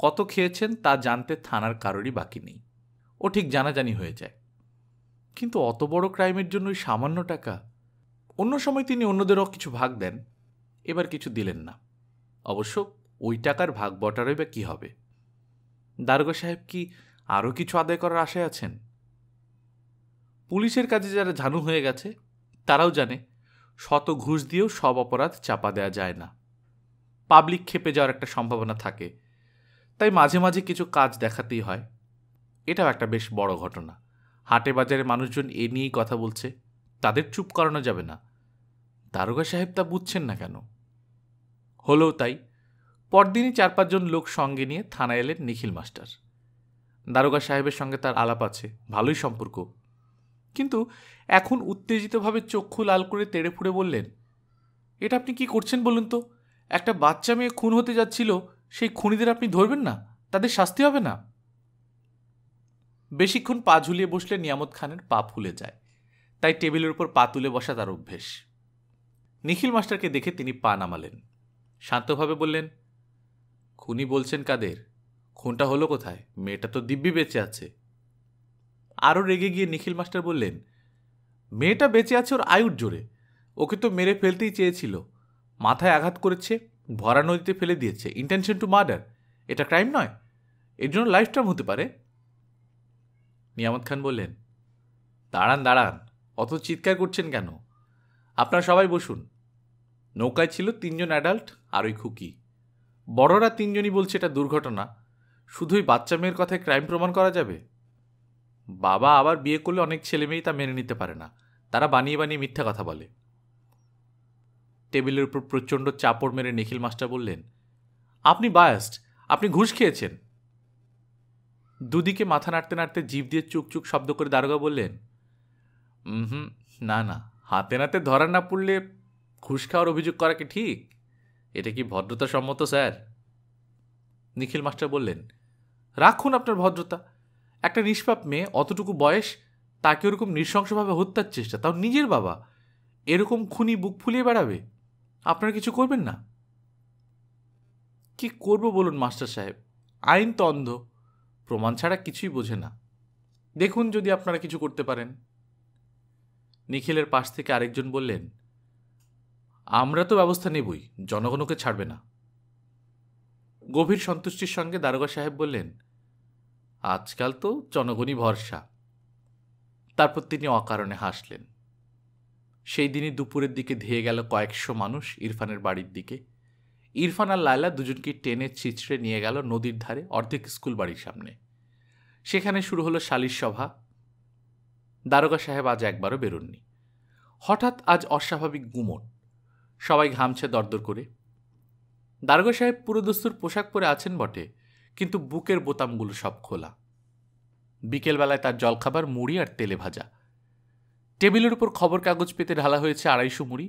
কত খেয়েছেন তা জানতে থানার কারোরই বাকি নেই ও ঠিক জানাজানি হয়ে যায় কিন্তু অত বড় ক্রাইমের জন্য ওই সামান্য টাকা অন্য সময় তিনি অন্যদেরও কিছু ভাগ দেন এবার কিছু দিলেন না অবশ্য ওই টাকার ভাগ বটারই বা কী হবে দারোগা সাহেব কি আরও কিছু আদায় করার আশায় আছেন পুলিশের কাজে যারা ঝানু হয়ে গেছে তারাও জানে শত ঘুষ দিয়েও সব অপরাধ চাপা দেওয়া যায় না পাবলিক খেপে যাওয়ার একটা সম্ভাবনা থাকে তাই মাঝে মাঝে কিছু কাজ দেখাতেই হয় এটাও একটা বেশ বড় ঘটনা হাটে বাজারে মানুষজন এ নিয়েই কথা বলছে তাদের চুপ করানো যাবে না দারোগা সাহেব তা বুঝছেন না কেন হলো তাই পরদিনই চার পাঁচজন লোক সঙ্গে নিয়ে থানায় এলেন নিখিল মাস্টার দারোগা সাহেবের সঙ্গে তার আলাপ আছে ভালোই সম্পর্ক কিন্তু এখন উত্তেজিতভাবে চক্ষু লাল করে তেড়ে ফুড়ে বললেন এটা আপনি কি করছেন বলুন তো একটা বাচ্চা মেয়ে খুন হতে যাচ্ছিল সেই খুনিদের আপনি ধরবেন না তাদের শাস্তি হবে না বেশিক্ষণ পা ঝুলিয়ে বসলে নিয়ামত খানের পা ফুলে যায় তাই টেবিলের উপর পা তুলে বসা তার অভ্যেস নিখিল মাস্টারকে দেখে তিনি পা নামালেন শান্তভাবে বললেন খুনি বলছেন কাদের খুনটা হলো কোথায় মেয়েটা তো দিব্যি বেঁচে আছে আরও রেগে গিয়ে নিখিল মাস্টার বললেন মেয়েটা বেঁচে আছে ওর আয়ুর জোরে ওকে তো মেরে ফেলতেই চেয়েছিল মাথায় আঘাত করেছে ভরা নদীতে ফেলে দিয়েছে ইন্টেনশন টু মার্ডার এটা ক্রাইম নয় এর জন্য লাইফ টার্ম হতে পারে নিয়ামত খান বললেন দাঁড়ান দাঁড়ান অত চিৎকার করছেন কেন আপনারা সবাই বসুন নৌকায় ছিল তিনজন অ্যাডাল্ট আর ওই খুকি বড়রা তিনজনই বলছে এটা দুর্ঘটনা শুধুই বাচ্চা মেয়ের কথায় ক্রাইম প্রমাণ করা যাবে বাবা আবার বিয়ে করলে অনেক ছেলে মেয়েই তা মেনে নিতে পারে না তারা বানিয়ে বানিয়ে মিথ্যা কথা বলে টেবিলের উপর প্রচণ্ড চাপড় মেরে নিখিল মাস্টার বললেন আপনি বায়াস্ট আপনি ঘুষ খেয়েছেন দুদিকে মাথা নাড়তে নাড়তে জিভ দিয়ে চুকচুক শব্দ করে দারোগা বললেন হুম না না হাতে নাতে ধরা না পড়লে ঘুষ খাওয়ার অভিযোগ করা কি ঠিক এটা কি ভদ্রতা সম্মত স্যার নিখিল মাস্টার বললেন রাখুন আপনার ভদ্রতা একটা নিষ্পাপ মেয়ে অতটুকু বয়স তাকে ওরকম নৃশংসভাবে হত্যার চেষ্টা তাও নিজের বাবা এরকম খুনি বুক ফুলিয়ে বেড়াবে আপনারা কিছু করবেন না কি করব বলুন মাস্টার সাহেব আইন তো অন্ধ প্রমাণ ছাড়া কিছুই বোঝে না দেখুন যদি আপনারা কিছু করতে পারেন নিখিলের পাশ থেকে আরেকজন বললেন আমরা তো ব্যবস্থা নেবই জনগণকে ছাড়বে না গভীর সন্তুষ্টির সঙ্গে দারোগা সাহেব বললেন আজকাল তো জনগণই ভরসা তারপর তিনি অকারণে হাসলেন সেই দিনই দুপুরের দিকে ধেয়ে গেল কয়েকশো মানুষ ইরফানের বাড়ির দিকে ইরফান আর লায়লা দুজনকে টেনে ছিঁচড়ে নিয়ে গেল নদীর ধারে অর্ধেক স্কুল বাড়ির সামনে সেখানে শুরু হলো সালিশ সভা দারোগা সাহেব আজ একবারও বেরোননি হঠাৎ আজ অস্বাভাবিক গুমট সবাই ঘামছে দরদর করে দারোগা সাহেব পুরোদস্তুর পোশাক পরে আছেন বটে কিন্তু বুকের বোতামগুলো সব খোলা বিকেলবেলায় তার জলখাবার মুড়ি আর তেলে ভাজা টেবিলের উপর খবর কাগজ পেতে ঢালা হয়েছে আড়াইশো মুড়ি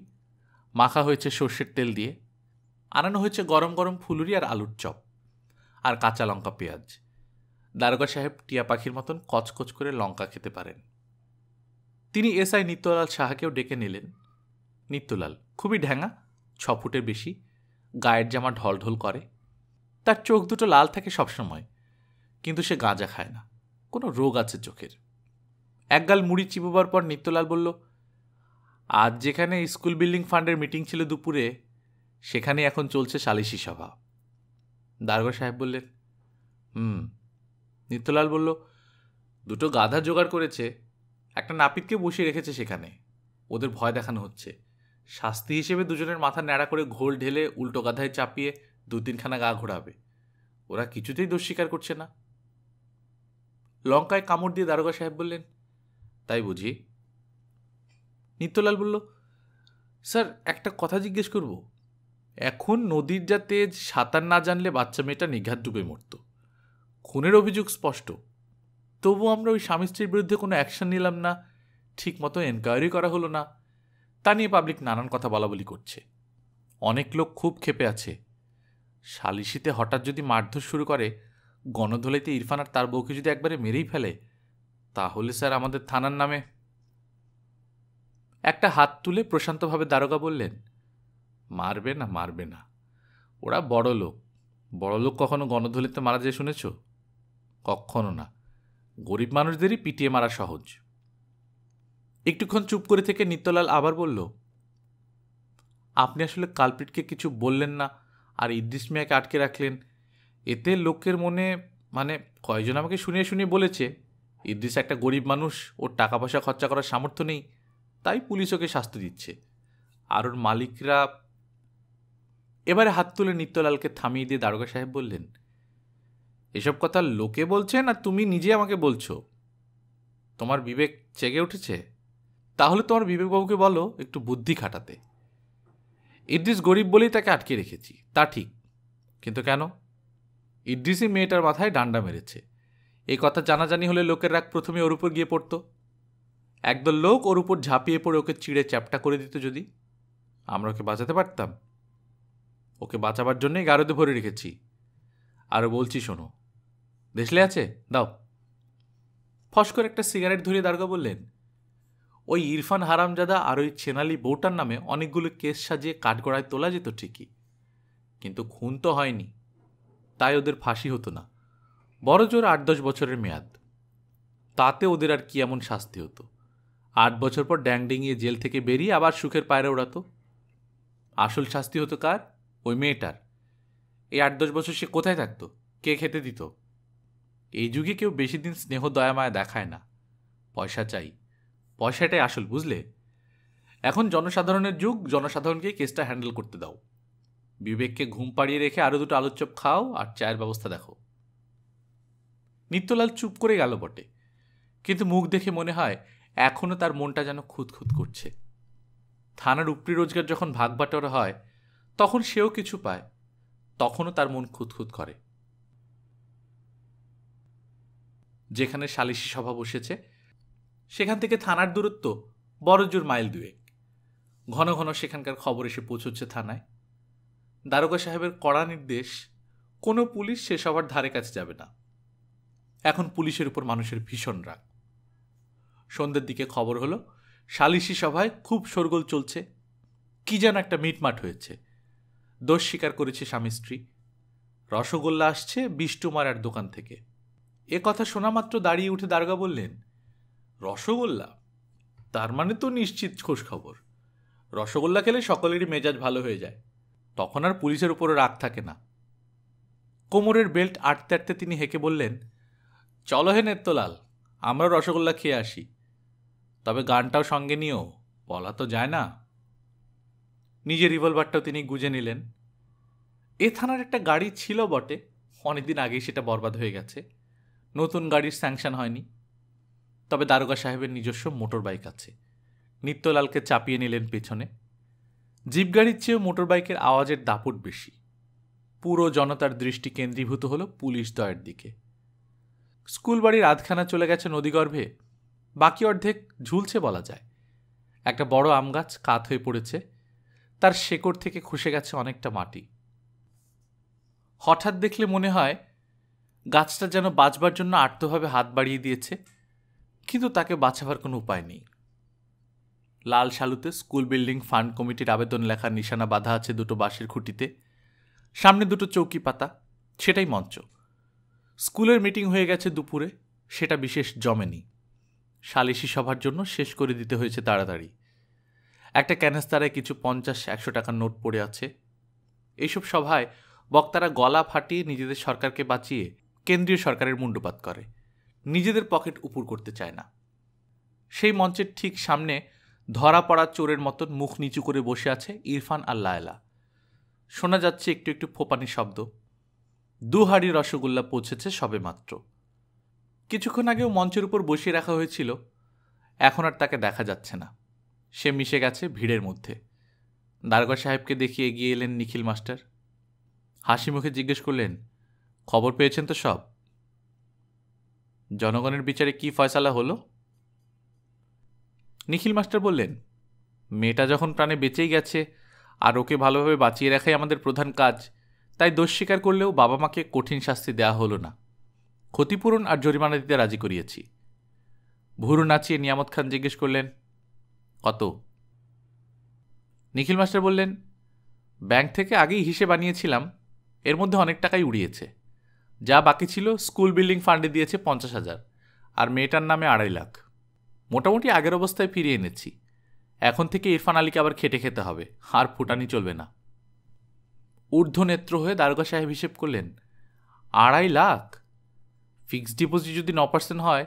মাখা হয়েছে সর্ষের তেল দিয়ে আনানো হয়েছে গরম গরম ফুলুরি আর আলুর চপ আর কাঁচা লঙ্কা পেঁয়াজ দারোগা সাহেব টিয়া পাখির মতন কচকচ করে লঙ্কা খেতে পারেন তিনি এসআই নিত্যলাল সাহাকেও ডেকে নিলেন নিত্যলাল খুবই ঢ্যাঙা ছ ফুটের বেশি গায়ের জামা ঢলঢল করে তার চোখ দুটো লাল থাকে সবসময় কিন্তু সে গাঁজা খায় না কোনো রোগ আছে চোখের একগাল মুড়ি চিবোবার পর নিত্যলাল বলল আজ যেখানে স্কুল বিল্ডিং ফান্ডের মিটিং ছিল দুপুরে সেখানে এখন চলছে সালিশি সভা দারগ সাহেব বললেন হুম নিত্যলাল বলল দুটো গাধা জোগাড় করেছে একটা নাপিতকে বসিয়ে রেখেছে সেখানে ওদের ভয় দেখানো হচ্ছে শাস্তি হিসেবে দুজনের মাথা ন্যাড়া করে ঘোল ঢেলে উল্টো গাধায় চাপিয়ে দু তিনখানা গা ঘোরাবে ওরা কিছুতেই দোষ স্বীকার করছে না লঙ্কায় কামড় দিয়ে দারোগা সাহেব বললেন তাই বুঝি নিত্যলাল বলল স্যার একটা কথা জিজ্ঞেস করব এখন নদীর যা তেজ সাঁতার না জানলে বাচ্চা মেয়েটা নিঘাত ডুবে মরত খুনের অভিযোগ স্পষ্ট তবুও আমরা ওই স্বামী স্ত্রীর বিরুদ্ধে কোনো অ্যাকশন নিলাম না ঠিকমতো এনকোয়ারি করা হলো না তা নিয়ে পাবলিক নানান কথা বলাবলি করছে অনেক লোক খুব খেপে আছে সালিশিতে হঠাৎ যদি মারধর শুরু করে গণধলেতে ইরফান আর তার বউকে যদি একবারে মেরেই ফেলে তাহলে স্যার আমাদের থানার নামে একটা হাত তুলে প্রশান্তভাবে দারোগা বললেন মারবে না মারবে না ওরা বড় লোক বড় লোক কখনো গণধুলিতে মারা যায় শুনেছ কখনো না গরিব মানুষদেরই পিটিয়ে মারা সহজ একটুক্ষণ চুপ করে থেকে নিত্যলাল আবার বলল আপনি আসলে কালপিটকে কিছু বললেন না আর ইদ্রিস মিয়াকে আটকে রাখলেন এতে লোকের মনে মানে কয়জন আমাকে শুনিয়ে শুনিয়ে বলেছে ইদ্রিস একটা গরিব মানুষ ওর টাকা পয়সা খরচা করার সামর্থ্য নেই তাই পুলিশ ওকে শাস্তি দিচ্ছে আর ওর মালিকরা এবারে হাত তুলে নিত্যলালকে থামিয়ে দিয়ে দারোগা সাহেব বললেন এসব কথা লোকে বলছে না তুমি নিজে আমাকে বলছো তোমার বিবেক চেগে উঠেছে তাহলে তোমার বিবেকবাবুকে বলো একটু বুদ্ধি খাটাতে ইদ্রিস গরিব বলেই তাকে আটকে রেখেছি তা ঠিক কিন্তু কেন ইদ্রিসই মেয়েটার মাথায় ডান্ডা মেরেছে এই কথা জানাজানি হলে লোকের রাগ প্রথমে ওর উপর গিয়ে পড়তো একদল লোক ওর উপর ঝাঁপিয়ে পড়ে ওকে চিড়ে চ্যাপটা করে দিত যদি আমরা ওকে বাঁচাতে পারতাম ওকে বাঁচাবার জন্যই গারদে ভরে রেখেছি আর বলছি শোনো দেশলে আছে দাও ফস করে একটা সিগারেট ধরিয়ে দারগা বললেন ওই ইরফান হারামজাদা আর ওই চেনালি বউটার নামে অনেকগুলো কেস সাজিয়ে কাঠগড়ায় তোলা যেত ঠিকই কিন্তু খুন তো হয়নি তাই ওদের ফাঁসি হতো না বড় জোর আট দশ বছরের মেয়াদ তাতে ওদের আর কি এমন শাস্তি হতো আট বছর পর ড্যাং ডিঙিয়ে জেল থেকে বেরিয়ে আবার সুখের পায়রা ওড়াতো আসল শাস্তি হতো কার ওই মেয়েটার এই আট দশ বছর সে কোথায় থাকতো কে খেতে দিত এই যুগে কেউ বেশি দিন স্নেহ দয়ামায় দেখায় না পয়সা চাই পয়সাটাই আসল বুঝলে এখন জনসাধারণের যুগ জনসাধারণকে কেসটা হ্যান্ডেল করতে দাও বিবেককে ঘুম পাড়িয়ে রেখে আরও দুটো আলুর খাও আর চায়ের ব্যবস্থা দেখো নিত্যলাল চুপ করে গেল বটে কিন্তু মুখ দেখে মনে হয় এখনও তার মনটা যেন খুঁতখুত করছে থানার উপরি রোজগার যখন ভাগ হয় তখন সেও কিছু পায় তখনও তার মন খুঁতখুত করে যেখানে সালিসি সভা বসেছে সেখান থেকে থানার দূরত্ব বড়জোর মাইল দুয়েক ঘন ঘন সেখানকার খবর এসে পৌঁছচ্ছে থানায় দারোগা সাহেবের কড়া নির্দেশ কোনো পুলিশ সে সবার ধারে কাছে যাবে না এখন পুলিশের উপর মানুষের ভীষণ রাগ সন্ধ্যের দিকে খবর হলো সালিসি সভায় খুব শোরগোল চলছে কি যেন একটা মিটমাট হয়েছে দোষ স্বীকার করেছে স্বামী স্ত্রী রসগোল্লা আসছে আর দোকান থেকে এ কথা শোনামাত্র দাঁড়িয়ে উঠে দারগা বললেন রসগোল্লা তার মানে তো নিশ্চিত খোঁজ খবর রসগোল্লা খেলে সকলেরই মেজাজ ভালো হয়ে যায় তখন আর পুলিশের উপরে রাগ থাকে না কোমরের বেল্ট আটতে আটতে তিনি হেঁকে বললেন চলো হে নেত্যলাল আমরা রসগোল্লা খেয়ে আসি তবে গানটাও সঙ্গে নিয়েও বলা তো যায় না নিজের রিভলভারটাও তিনি গুজে নিলেন এ থানার একটা গাড়ি ছিল বটে অনেকদিন আগেই সেটা বরবাদ হয়ে গেছে নতুন গাড়ির স্যাংশন হয়নি তবে দারোগা সাহেবের নিজস্ব মোটর বাইক আছে নিত্যলালকে চাপিয়ে নিলেন পেছনে জিপ গাড়ির চেয়েও মোটর বাইকের আওয়াজের দাপট বেশি পুরো জনতার দৃষ্টি কেন্দ্রীভূত হল পুলিশ দয়ের দিকে স্কুল বাড়ির আধখানা চলে গেছে নদীগর্ভে বাকি অর্ধেক ঝুলছে বলা যায় একটা বড় আম গাছ কাত হয়ে পড়েছে তার শেকড় থেকে খসে গেছে অনেকটা মাটি হঠাৎ দেখলে মনে হয় গাছটা যেন বাঁচবার জন্য আর্তভাবে হাত বাড়িয়ে দিয়েছে কিন্তু তাকে বাঁচাবার কোনো উপায় নেই লাল শালুতে স্কুল বিল্ডিং ফান্ড কমিটির আবেদন লেখার নিশানা বাধা আছে দুটো বাঁশের খুঁটিতে সামনে দুটো চৌকি পাতা সেটাই মঞ্চ স্কুলের মিটিং হয়ে গেছে দুপুরে সেটা বিশেষ জমেনি সালিশি সভার জন্য শেষ করে দিতে হয়েছে তাড়াতাড়ি একটা ক্যানেস্তারায় কিছু পঞ্চাশ একশো টাকার নোট পড়ে আছে এইসব সভায় বক্তারা গলা ফাটিয়ে নিজেদের সরকারকে বাঁচিয়ে কেন্দ্রীয় সরকারের মুণ্ডুপাত করে নিজেদের পকেট উপর করতে চায় না সেই মঞ্চের ঠিক সামনে ধরা পড়া চোরের মতন মুখ নিচু করে বসে আছে ইরফান আর লায়লা শোনা যাচ্ছে একটু একটু ফোপানি শব্দ দু হাড়ি রসগোল্লা পৌঁছেছে সবে মাত্র কিছুক্ষণ আগেও মঞ্চের উপর বসিয়ে রাখা হয়েছিল এখন আর তাকে দেখা যাচ্ছে না সে মিশে গেছে ভিড়ের মধ্যে দারগা সাহেবকে দেখিয়ে এগিয়ে এলেন নিখিল মাস্টার হাসি মুখে জিজ্ঞেস করলেন খবর পেয়েছেন তো সব জনগণের বিচারে কি ফয়সালা হলো নিখিল মাস্টার বললেন মেয়েটা যখন প্রাণে বেঁচেই গেছে আর ওকে ভালোভাবে বাঁচিয়ে রাখাই আমাদের প্রধান কাজ তাই দোষ স্বীকার করলেও বাবা মাকে কঠিন শাস্তি দেওয়া হলো না ক্ষতিপূরণ আর জরিমানা দিতে রাজি করিয়েছি ভুরু নাচিয়ে নিয়ামত খান জিজ্ঞেস করলেন কত নিখিল মাস্টার বললেন ব্যাংক থেকে আগেই হিসেব বানিয়েছিলাম এর মধ্যে অনেক টাকাই উড়িয়েছে যা বাকি ছিল স্কুল বিল্ডিং ফান্ডে দিয়েছে পঞ্চাশ হাজার আর মেয়েটার নামে আড়াই লাখ মোটামুটি আগের অবস্থায় ফিরিয়ে এনেছি এখন থেকে ইরফান আলীকে আবার খেটে খেতে হবে আর ফুটানি চলবে না ঊর্ধ্ব নেত্র হয়ে দারোগা সাহেব হিসেব করলেন আড়াই লাখ ফিক্সড ডিপোজিট যদি ন পার্সেন্ট হয়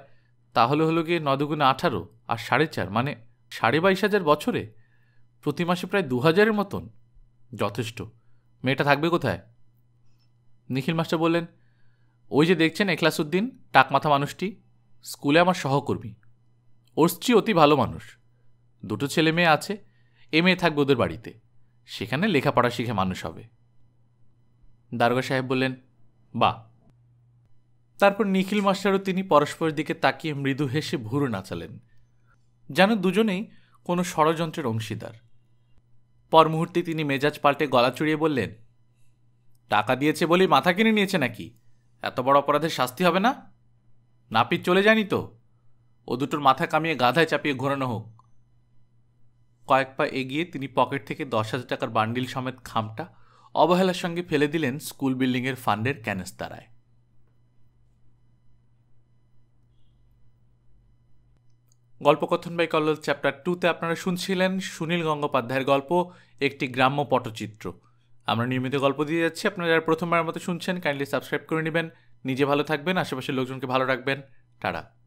তাহলে হলো গিয়ে নদুগুণে আঠারো আর সাড়ে চার মানে সাড়ে বাইশ হাজার বছরে প্রতি মাসে প্রায় দু হাজারের মতন যথেষ্ট মেয়েটা থাকবে কোথায় নিখিল মাস্টার বললেন ওই যে দেখছেন এখলাসুদ্দিন টাকমাথা মানুষটি স্কুলে আমার সহকর্মী ওর স্ত্রী অতি ভালো মানুষ দুটো ছেলে মেয়ে আছে এ মেয়ে থাকবে ওদের বাড়িতে সেখানে লেখাপড়া শিখে মানুষ হবে দারোগা সাহেব বললেন বা তারপর নিখিল মাস্টারও তিনি পরস্পরের দিকে তাকিয়ে মৃদু হেসে ভুরু নাচালেন যেন দুজনেই কোনো ষড়যন্ত্রের অংশীদার পর মুহূর্তে তিনি মেজাজ পাল্টে গলা চড়িয়ে বললেন টাকা দিয়েছে বলেই মাথা কিনে নিয়েছে নাকি এত বড় অপরাধের শাস্তি হবে না নাপিত চলে যায়নি তো ও দুটোর মাথা কামিয়ে গাধায় চাপিয়ে ঘোরানো হোক কয়েক পা এগিয়ে তিনি পকেট থেকে দশ হাজার টাকার বান্ডিল সমেত খামটা অবহেলার সঙ্গে ফেলে দিলেন স্কুল বিল্ডিংয়ের ফান্ডের ক্যানেস্তারায় গল্পকথন বাই কল্লোল চ্যাপ্টার টুতে আপনারা শুনছিলেন সুনীল গঙ্গোপাধ্যায়ের গল্প একটি গ্রাম্য পটচিত্র আমরা নিয়মিত গল্প দিয়ে যাচ্ছি আপনারা যারা প্রথমবার মতো শুনছেন কাইন্ডলি সাবস্ক্রাইব করে নেবেন নিজে ভালো থাকবেন আশেপাশের লোকজনকে ভালো রাখবেন টাটা